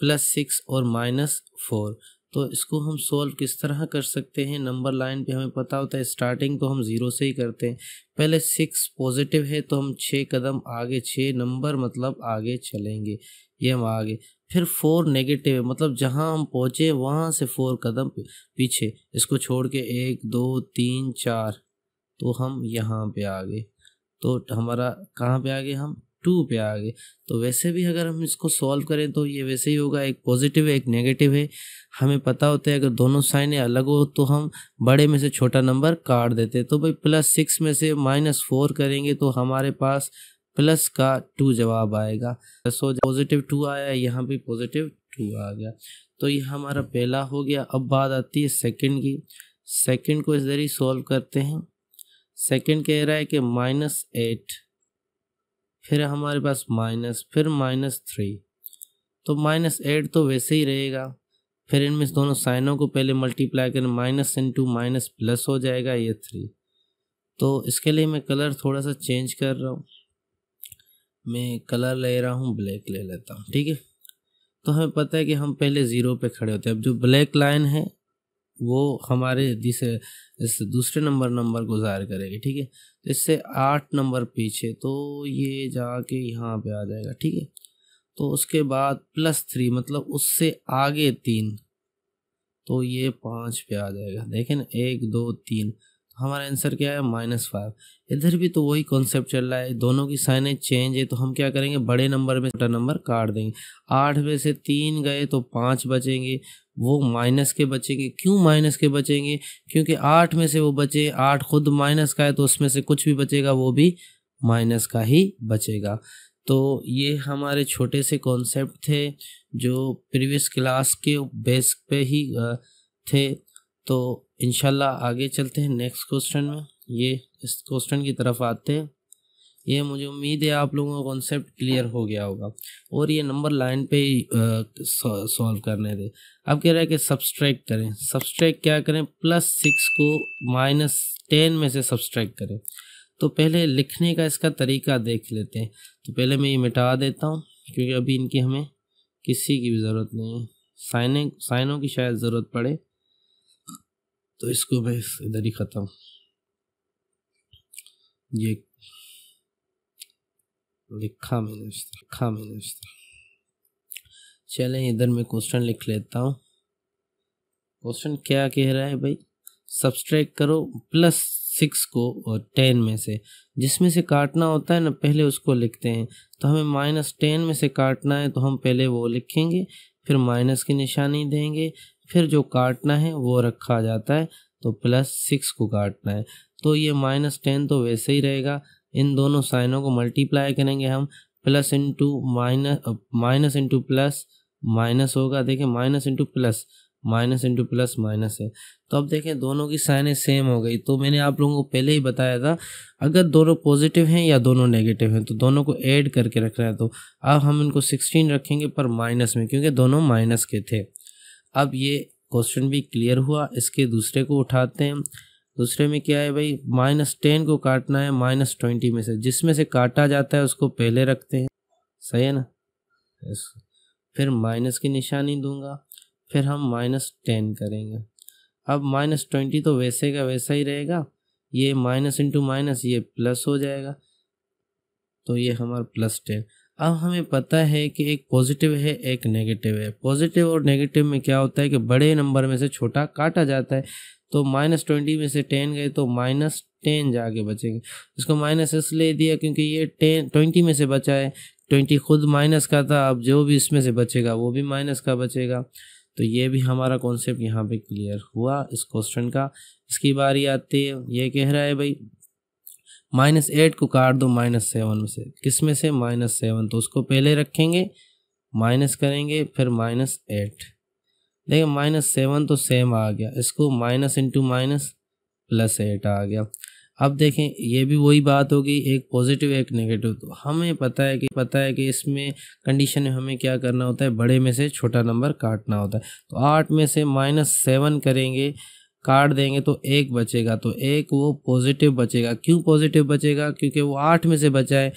प्लस सिक्स और माइनस फोर तो इसको हम सोल्व किस तरह कर सकते हैं नंबर लाइन पे हमें पता होता है स्टार्टिंग तो हम ज़ीरो से ही करते हैं पहले सिक्स पॉजिटिव है तो हम छः कदम आगे छः नंबर मतलब आगे चलेंगे ये हम आगे फिर फोर नेगेटिव है मतलब जहाँ हम पहुँचे वहाँ से फोर कदम पीछे इसको छोड़ के एक दो तीन चार तो हम यहाँ पे आ गए तो हमारा कहाँ पे आ गए हम टू पे आ गए तो वैसे भी अगर हम इसको सॉल्व करें तो ये वैसे ही होगा एक पॉजिटिव है एक नेगेटिव है हमें पता होता है अगर दोनों साइनें अलग हो तो हम बड़े में से छोटा नंबर काट देते तो भाई प्लस सिक्स में से माइनस फोर करेंगे तो हमारे पास प्लस का टू जवाब आएगा सो पॉजिटिव टू आया यहाँ भी पॉजिटिव टू आ गया तो ये हमारा पहला हो गया अब बात आती है सेकंड की सेकंड को इस जरिए सॉल्व करते हैं सेकंड कह रहा है कि माइनस एट फिर हमारे पास माइनस फिर माइनस थ्री तो माइनस एट तो वैसे ही रहेगा फिर इनमें दोनों साइनों को पहले मल्टीप्लाई करें माइनस इंटू माइनस प्लस हो जाएगा ये थ्री तो इसके लिए मैं कलर थोड़ा सा चेंज कर रहा हूँ मैं कलर ले रहा हूँ ब्लैक ले लेता हूँ ठीक है तो हमें पता है कि हम पहले ज़ीरो पे खड़े होते हैं अब जो ब्लैक लाइन है वो हमारे जिस इस दूसरे नंबर नंबर को ज़ाहिर करेगी ठीक है तो इससे आठ नंबर पीछे तो ये जाके यहाँ पे आ जाएगा ठीक है तो उसके बाद प्लस थ्री मतलब उससे आगे तीन तो ये पाँच पे आ जाएगा देखें ना एक दो तीन तो हमारा आंसर क्या है माइनस फाइव इधर भी तो वही कॉन्सेप्ट चल रहा है दोनों की साइनें चेंज है तो हम क्या करेंगे बड़े नंबर में छोटा नंबर काट देंगे आठ में से तीन गए तो पाँच बचेंगे वो माइनस के बचेंगे क्यों माइनस के बचेंगे क्योंकि आठ में से वो बचे आठ खुद माइनस का है तो उसमें से कुछ भी बचेगा वो भी माइनस का ही बचेगा तो ये हमारे छोटे से कॉन्सेप्ट थे जो प्रीवियस क्लास के बेस पे ही थे तो इनशाला आगे चलते हैं नेक्स्ट क्वेश्चन में ये इस क्वेश्चन की तरफ आते हैं ये मुझे उम्मीद है आप लोगों का कॉन्सेप्ट क्लियर हो गया होगा और ये नंबर लाइन पे ही सॉल्व करने थे अब कह रहा है कि सब्सट्रैक्ट करें सब्सट्रैक्ट क्या करें प्लस सिक्स को माइनस टेन में से सब्सट्रैक्ट करें तो पहले लिखने का इसका तरीका देख लेते हैं तो पहले मैं ये मिटा देता हूँ क्योंकि अभी इनकी हमें किसी की भी ज़रूरत नहीं है साइने साइनों की शायद ज़रूरत पड़े तो इसको मैं इधर ही ख़त्म ये लिखा मैंने लिखा मैंने चलें इधर मैं क्वेश्चन लिख लेता हूँ क्वेश्चन क्या कह रहा है भाई सब्सट्रैक करो प्लस सिक्स को और टेन में से जिसमें से काटना होता है ना पहले उसको लिखते हैं तो हमें माइनस टेन में से काटना है तो हम पहले वो लिखेंगे फिर माइनस की निशानी देंगे फिर जो काटना है वो रखा जाता है तो प्लस सिक्स को काटना है तो ये माइनस टेन तो वैसे ही रहेगा इन दोनों साइनों को मल्टीप्लाई करेंगे हम plus into minus minus into plus minus होगा देखें minus into plus minus into plus minus है तो अब देखें दोनों की साइनें सेम हो गई तो मैंने आप लोगों को पहले ही बताया था अगर दोनों पॉजिटिव हैं या दोनों नेगेटिव हैं तो दोनों को ऐड करके रख रहे हैं तो अब हम इनको सिक्सटीन रखेंगे पर माइनस में क्योंकि दोनों माइनस के थे अब ये क्वेश्चन भी क्लियर हुआ इसके दूसरे को उठाते हैं दूसरे में क्या है भाई माइनस टेन को काटना है माइनस ट्वेंटी में से जिसमें से काटा जाता है उसको पहले रखते हैं सही है ना फिर माइनस की निशानी दूंगा फिर हम माइनस टेन करेंगे अब माइनस ट्वेंटी तो वैसे का वैसा ही रहेगा ये माइनस इंटू माइनस ये प्लस हो जाएगा तो ये हमारा प्लस टेन अब हमें पता है कि एक पॉजिटिव है एक नेगेटिव है पॉजिटिव और नेगेटिव में क्या होता है कि बड़े नंबर में से छोटा काटा जाता है तो माइनस ट्वेंटी में से टेन गए तो माइनस टेन जाके बचेंगे इसको माइनस इसलिए दिया क्योंकि ये टेन ट्वेंटी में से बचा है ट्वेंटी खुद माइनस का था अब जो भी इसमें से बचेगा वो भी माइनस का बचेगा तो ये भी हमारा कॉन्सेप्ट यहाँ पे क्लियर हुआ इस क्वेश्चन का इसकी बारी आती है ये कह रहा है भाई माइनस एट को काट दो माइनस सेवन में से किस में से माइनस सेवन तो उसको पहले रखेंगे माइनस करेंगे फिर माइनस एट देखिए माइनस सेवन तो सेम आ गया इसको minus into minus plus eight आ गया अब देखें ये भी वही बात होगी एक पॉजिटिव एक नेगेटिव तो हमें पता है कि पता है कि इसमें कंडीशन में हमें क्या करना होता है बड़े में से छोटा नंबर काटना होता है तो आठ में से माइनस सेवन करेंगे काट देंगे तो एक बचेगा तो एक वो पॉजिटिव बचेगा क्यों पॉजिटिव बचेगा क्योंकि वो आठ में से बचा है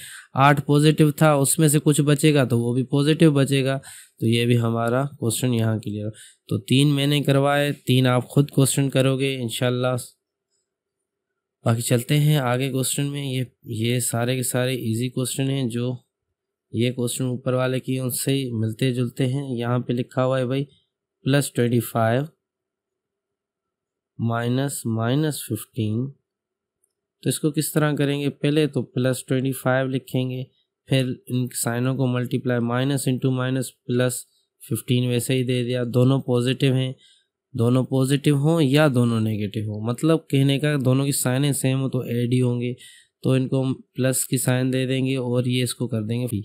आठ पॉजिटिव था उसमें से कुछ बचेगा तो वो भी पॉजिटिव बचेगा तो ये भी हमारा क्वेश्चन यहाँ क्लियर तो तीन मैंने करवाए तीन आप खुद क्वेश्चन करोगे इनशाला बाकी चलते हैं आगे क्वेश्चन में ये ये सारे के सारे इजी क्वेश्चन हैं जो ये क्वेश्चन ऊपर वाले की उनसे मिलते जुलते हैं यहाँ पे लिखा हुआ है भाई plus twenty five minus minus fifteen तो इसको किस तरह करेंगे पहले तो प्लस ट्वेंटी फाइव लिखेंगे फिर इन साइनों को multiply minus into minus plus fifteen वैसे ही दे दिया दोनों पॉजिटिव हैं दोनों पॉजिटिव हों या दोनों नेगेटिव हो मतलब कहने का दोनों की साइनें सेम हो तो एड ही होंगे तो इनको हम प्लस की साइन दे देंगे और ये इसको कर देंगे फी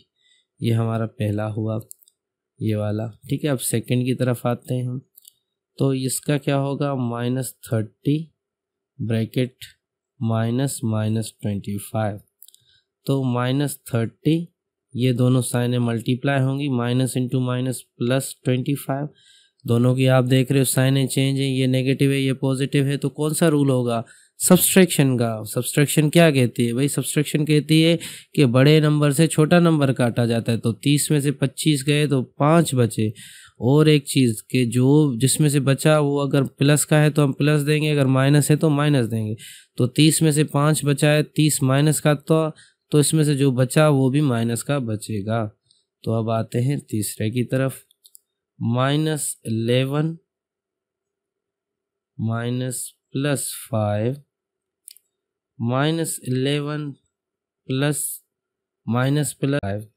ये हमारा पहला हुआ ये वाला ठीक है अब सेकंड की तरफ आते हैं हम तो इसका क्या होगा minus thirty bracket minus minus twenty five तो माइनस थर्टी ये दोनों साइनें मल्टीप्लाई होंगी minus into minus plus twenty five दोनों की आप देख रहे हो साइनें चेंज हैं ये नेगेटिव है ये पॉजिटिव है तो कौन सा रूल होगा सब्सट्रैक्शन का सब्सट्रैक्शन क्या कहती है भाई सब्सट्रैक्शन कहती है कि बड़े नंबर से छोटा नंबर काटा जाता है तो तीस में से पच्चीस गए तो पाँच बचे और एक चीज़ के जो जिसमें से बचा वो अगर प्लस का है तो हम प्लस देंगे अगर माइनस है तो माइनस देंगे तो तीस में से पाँच बचा है तीस माइनस का तो तो इसमें से जो बचा वो भी माइनस का बचेगा तो अब आते हैं तीसरे की तरफ minus eleven minus plus five minus eleven plus minus plus five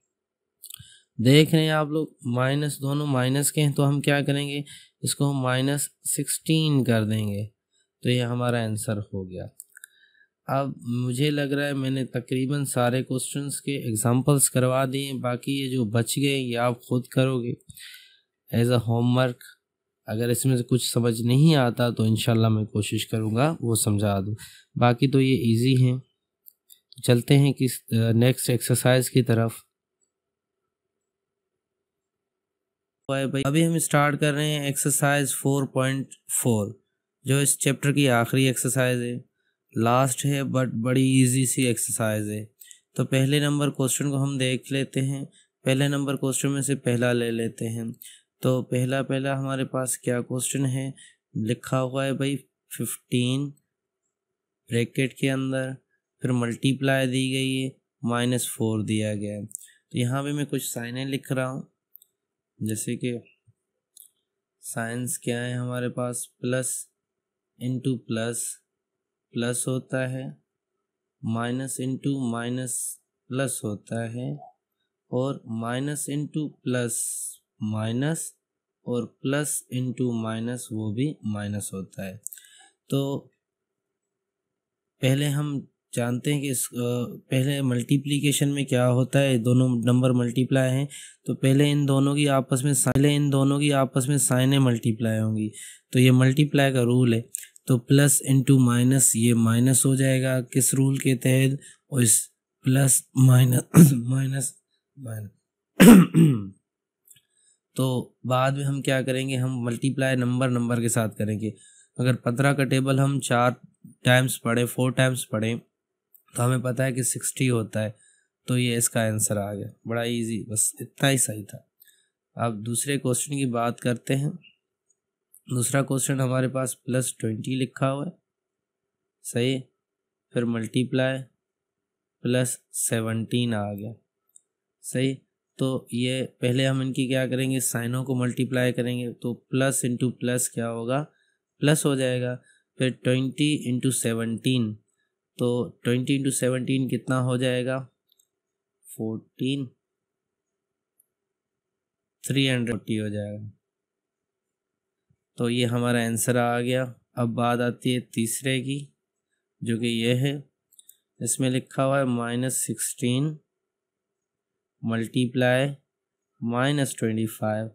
देख रहे हैं आप लोग माइनस दोनों माइनस के हैं तो हम क्या करेंगे इसको हम माइनस सिक्सटीन कर देंगे तो ये हमारा आंसर हो गया अब मुझे लग रहा है मैंने तकरीबन सारे क्वेश्चंस के एग्जांपल्स करवा दिए बाकी ये जो बच गए ये आप खुद करोगे एज अ होमवर्क अगर इसमें से कुछ समझ नहीं आता तो इन मैं कोशिश करूँगा वो समझा दूँ बाकी तो ये ईजी हैं चलते हैं किस नेक्स्ट uh, एक्सरसाइज की तरफ हुआ है भाई अभी हम स्टार्ट कर रहे हैं एक्सरसाइज 4.4 जो इस चैप्टर की आखिरी एक्सरसाइज है लास्ट है बट बड़ी इजी सी एक्सरसाइज है तो पहले नंबर क्वेश्चन को हम देख लेते हैं पहले नंबर क्वेश्चन में से पहला ले लेते हैं तो पहला पहला हमारे पास क्या क्वेश्चन है लिखा हुआ है भाई फिफ्टीन ब्रैकेट के अंदर फिर मल्टीप्लाई दी गई है माइनस फोर दिया गया है तो यहाँ पे मैं कुछ साइनें लिख रहा हूँ जैसे कि साइंस क्या है हमारे पास प्लस इंटू प्लस प्लस होता है माइनस इंटू माइनस प्लस होता है और माइनस इंटू प्लस माइनस और प्लस इंटू माइनस वो भी माइनस होता है तो पहले हम जानते हैं कि इस पहले मल्टीप्लिकेशन में क्या होता है दोनों नंबर मल्टीप्लाई हैं तो पहले इन दोनों की आपस में पहले इन दोनों की आपस में साइनें मल्टीप्लाई होंगी तो ये मल्टीप्लाई का रूल है तो प्लस इंटू माइनस ये माइनस हो जाएगा किस रूल के तहत और इस प्लस माइनस माइनस माइनस तो बाद में हम क्या करेंगे हम मल्टीप्लाई नंबर नंबर के साथ करेंगे अगर पंद्रह का टेबल हम चार टाइम्स पढ़ें फोर टाइम्स पढ़ें तो हमें पता है कि सिक्सटी होता है तो ये इसका आंसर आ गया बड़ा इजी बस इतना ही सही था अब दूसरे क्वेश्चन की बात करते हैं दूसरा क्वेश्चन हमारे पास प्लस ट्वेंटी लिखा हुआ है सही फिर मल्टीप्लाई प्लस सेवनटीन आ गया सही तो ये पहले हम इनकी क्या करेंगे साइनों को मल्टीप्लाई करेंगे तो प्लस इंटू प्लस क्या होगा प्लस हो जाएगा फिर ट्वेंटी इंटू सेवनटीन तो ट्वेंटी इंटू सेवनटीन कितना हो जाएगा फोर्टीन थ्री हंड्रेड फोर्टी हो जाएगा तो ये हमारा आंसर आ गया अब बात आती है तीसरे की जो कि ये है इसमें लिखा हुआ है minus sixteen multiply minus twenty five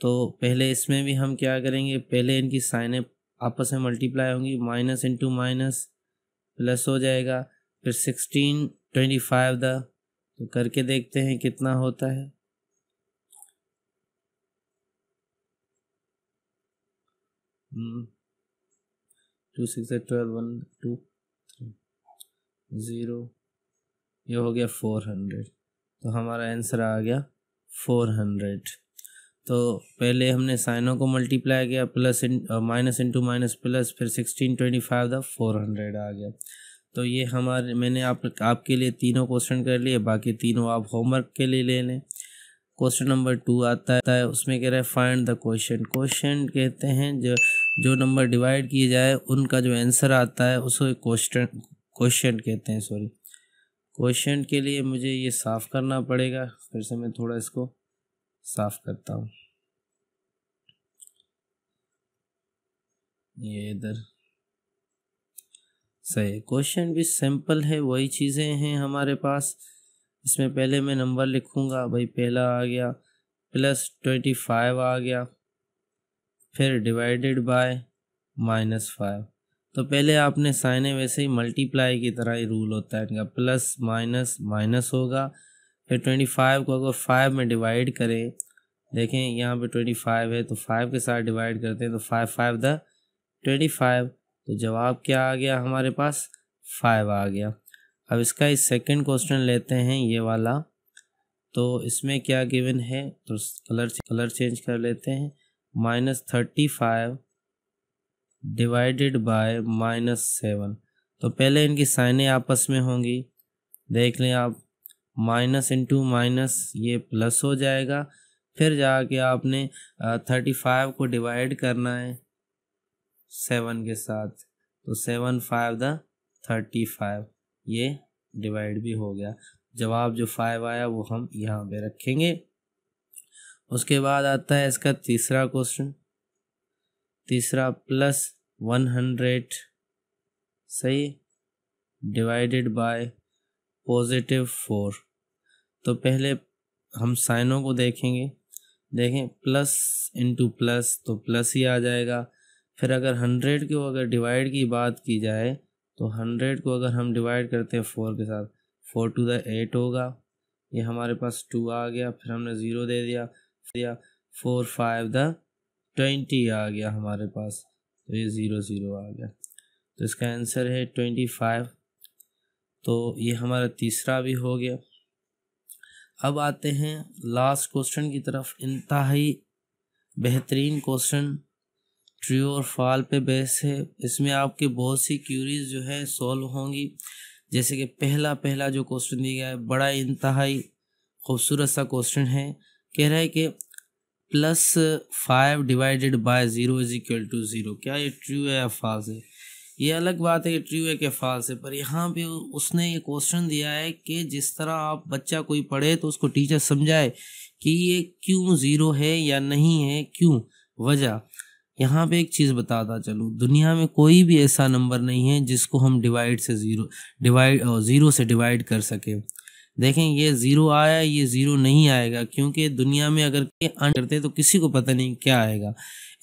तो पहले इसमें भी हम क्या करेंगे पहले इनकी साइनें आपस में मल्टीप्लाई होंगी माइनस इंटू माइनस प्लस हो जाएगा फिर सिक्सटीन ट्वेंटी फाइव द तो करके देखते हैं कितना होता है two six twelve one two three zero ये हो गया फोर हंड्रेड तो हमारा आंसर आ गया फोर हंड्रेड तो पहले हमने साइनों को मल्टीप्लाई किया प्लस इन माइनस इंटू माइनस प्लस फिर sixteen twenty five the four hundred आ गया तो ये हमारे मैंने आप आपके लिए तीनों क्वेश्चन कर लिए बाकी तीनों आप होमवर्क के लिए ले लें क्वेश्चन नंबर टू आता है उसमें कह रहा है फाइंड द क्वेश्चन क्वेश्चन कहते हैं जो जो नंबर डिवाइड किए जाए उनका जो आंसर आता है उसको क्वेश्चन क्वेश्चन कहते हैं सॉरी क्वेश्चन के लिए मुझे ये साफ़ करना पड़ेगा फिर से मैं थोड़ा इसको साफ करता हूँ ये इधर सही क्वेश्चन भी सिंपल है वही चीज़ें हैं हमारे पास इसमें पहले मैं नंबर लिखूंगा भाई पहला आ गया प्लस ट्वेंटी फाइव आ गया फिर डिवाइडेड बाय माइनस फाइव तो पहले आपने साइने वैसे ही मल्टीप्लाई की तरह ही रूल होता है इनका प्लस माइनस माइनस होगा फिर ट्वेंटी फाइव को अगर फाइव में डिवाइड करें देखें यहाँ पे ट्वेंटी फाइव है तो फाइव के साथ डिवाइड करते हैं तो five five the twenty five तो जवाब क्या आ गया हमारे पास फाइव आ गया अब इसका इस सेकंड क्वेश्चन लेते हैं ये वाला तो इसमें क्या गिवन है तो कलर कलर चेंज कर लेते हैं minus thirty five divided by minus seven तो पहले इनकी साइनें आपस में होंगी देख लें आप माइनस इंटू माइनस ये प्लस हो जाएगा फिर जाके आपने थर्टी फाइव को डिवाइड करना है सेवन के साथ तो seven five the thirty five ये डिवाइड भी हो गया जवाब जो फाइव आया वो हम यहाँ पे रखेंगे उसके बाद आता है इसका तीसरा क्वेश्चन तीसरा प्लस वन हंड्रेड सही डिवाइडेड बाय पॉजिटिव फोर तो पहले हम साइनों को देखेंगे देखें प्लस इंटू प्लस तो प्लस ही आ जाएगा फिर अगर हंड्रेड को अगर डिवाइड की बात की जाए तो हंड्रेड को अगर हम डिवाइड करते हैं फोर के साथ फोर टू द एट होगा ये हमारे पास टू आ गया फिर हमने ज़ीरो दे दिया दिया फोर फाइव द ट्वेंटी आ गया हमारे पास तो ये ज़ीरो ज़ीरो आ गया तो इसका आंसर है ट्वेंटी फाइव तो ये हमारा तीसरा भी हो गया अब आते हैं लास्ट क्वेश्चन की तरफ इंतहाई बेहतरीन क्वेश्चन ट्री और फाल पे बेस है इसमें आपके बहुत सी क्यूरीज जो है सॉल्व होंगी जैसे कि पहला पहला जो क्वेश्चन दिया गया है बड़ा इंतहाई खूबसूरत सा क्वेश्चन है कह रहा है कि plus five divided by zero is equal to zero क्या ये ट्रू है या फाल्स है ये अलग बात है कि ट्रू है के फाल है पर यहाँ पे उसने ये क्वेश्चन दिया है कि जिस तरह आप बच्चा कोई पढ़े तो उसको टीचर समझाए कि ये क्यों ज़ीरो है या नहीं है क्यों वजह यहाँ पे एक चीज़ बताता चलूँ दुनिया में कोई भी ऐसा नंबर नहीं है जिसको हम डिवाइड से ज़ीरो डिवाइड ज़ीरो से डिवाइड कर सकें देखें ये ज़ीरो आया ये ज़ीरो नहीं आएगा क्योंकि दुनिया में अगर अन करते तो किसी को पता नहीं क्या आएगा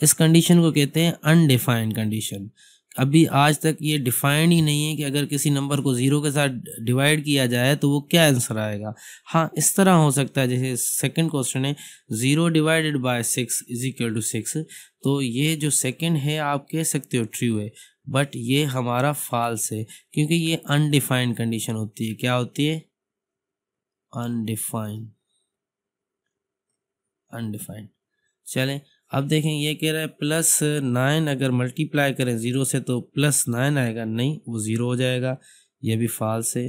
इस कंडीशन को कहते हैं अनडिफाइंड कंडीशन अभी आज तक ये डिफाइंड ही नहीं है कि अगर किसी नंबर को ज़ीरो के साथ डिवाइड किया जाए तो वो क्या आंसर आएगा हाँ इस तरह हो सकता है जैसे सेकंड क्वेश्चन है zero divided by six is equal to six तो ये जो सेकंड है आप कह सकते हो ट्रू है बट ये हमारा फॉल्स है क्योंकि ये अनडिफाइंड कंडीशन होती है क्या होती है अनडिफाइंड अनडिफाइंड चलें अब देखें ये कह रहा है प्लस नाइन अगर मल्टीप्लाई करें ज़ीरो से तो प्लस नाइन आएगा नहीं वो ज़ीरो हो जाएगा ये भी फाल्स है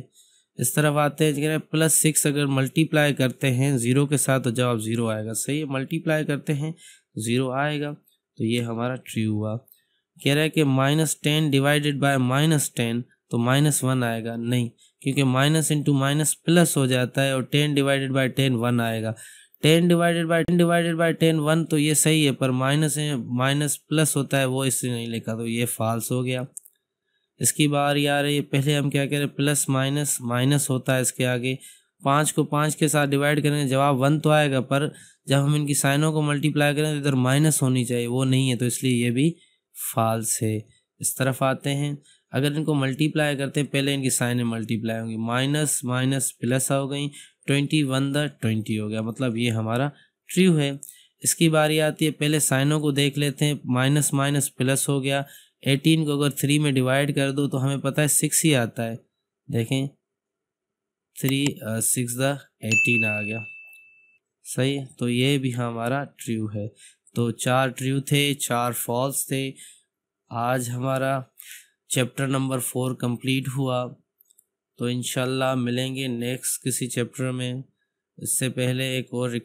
इस तरफ आते हैं कह रहे हैं प्लस सिक्स अगर मल्टीप्लाई करते हैं ज़ीरो के साथ तो जवाब ज़ीरो आएगा सही है मल्टीप्लाई करते हैं ज़ीरो आएगा तो ये हमारा ट्री हुआ कह रहा है कि minus ten divided by minus ten तो माइनस वन आएगा नहीं क्योंकि माइनस इंटू माइनस प्लस हो जाता है और ten divided by ten one आएगा ten divided by ten divided by ten one तो ये सही है पर माइनस है माइनस प्लस होता है वो इससे नहीं लिखा तो ये फाल्स हो गया इसकी बार ये आ रही है पहले हम क्या करें प्लस माइनस माइनस होता है इसके आगे पाँच को पाँच के साथ डिवाइड करेंगे जवाब वन तो आएगा पर जब हम इनकी साइनों को मल्टीप्लाई करें तो इधर माइनस होनी चाहिए वो नहीं है तो इसलिए ये भी फॉल्स है इस तरफ आते हैं अगर इनको मल्टीप्लाई करते हैं पहले इनकी साइनें मल्टीप्लाई होंगी माइनस माइनस प्लस हो गई ट्वेंटी वन द ट्वेंटी हो गया मतलब ये हमारा ट्रू है इसकी बारी आती है पहले साइनों को देख लेते हैं माइनस माइनस प्लस हो गया एटीन को अगर थ्री में डिवाइड कर दो तो हमें पता है सिक्स ही आता है देखें थ्री सिक्स द एटीन आ गया सही तो ये भी हमारा ट्रू है तो चार ट्रू थे चार फॉल्स थे आज हमारा चैप्टर नंबर फोर कंप्लीट हुआ तो इन मिलेंगे नेक्स्ट किसी चैप्टर में इससे पहले एक और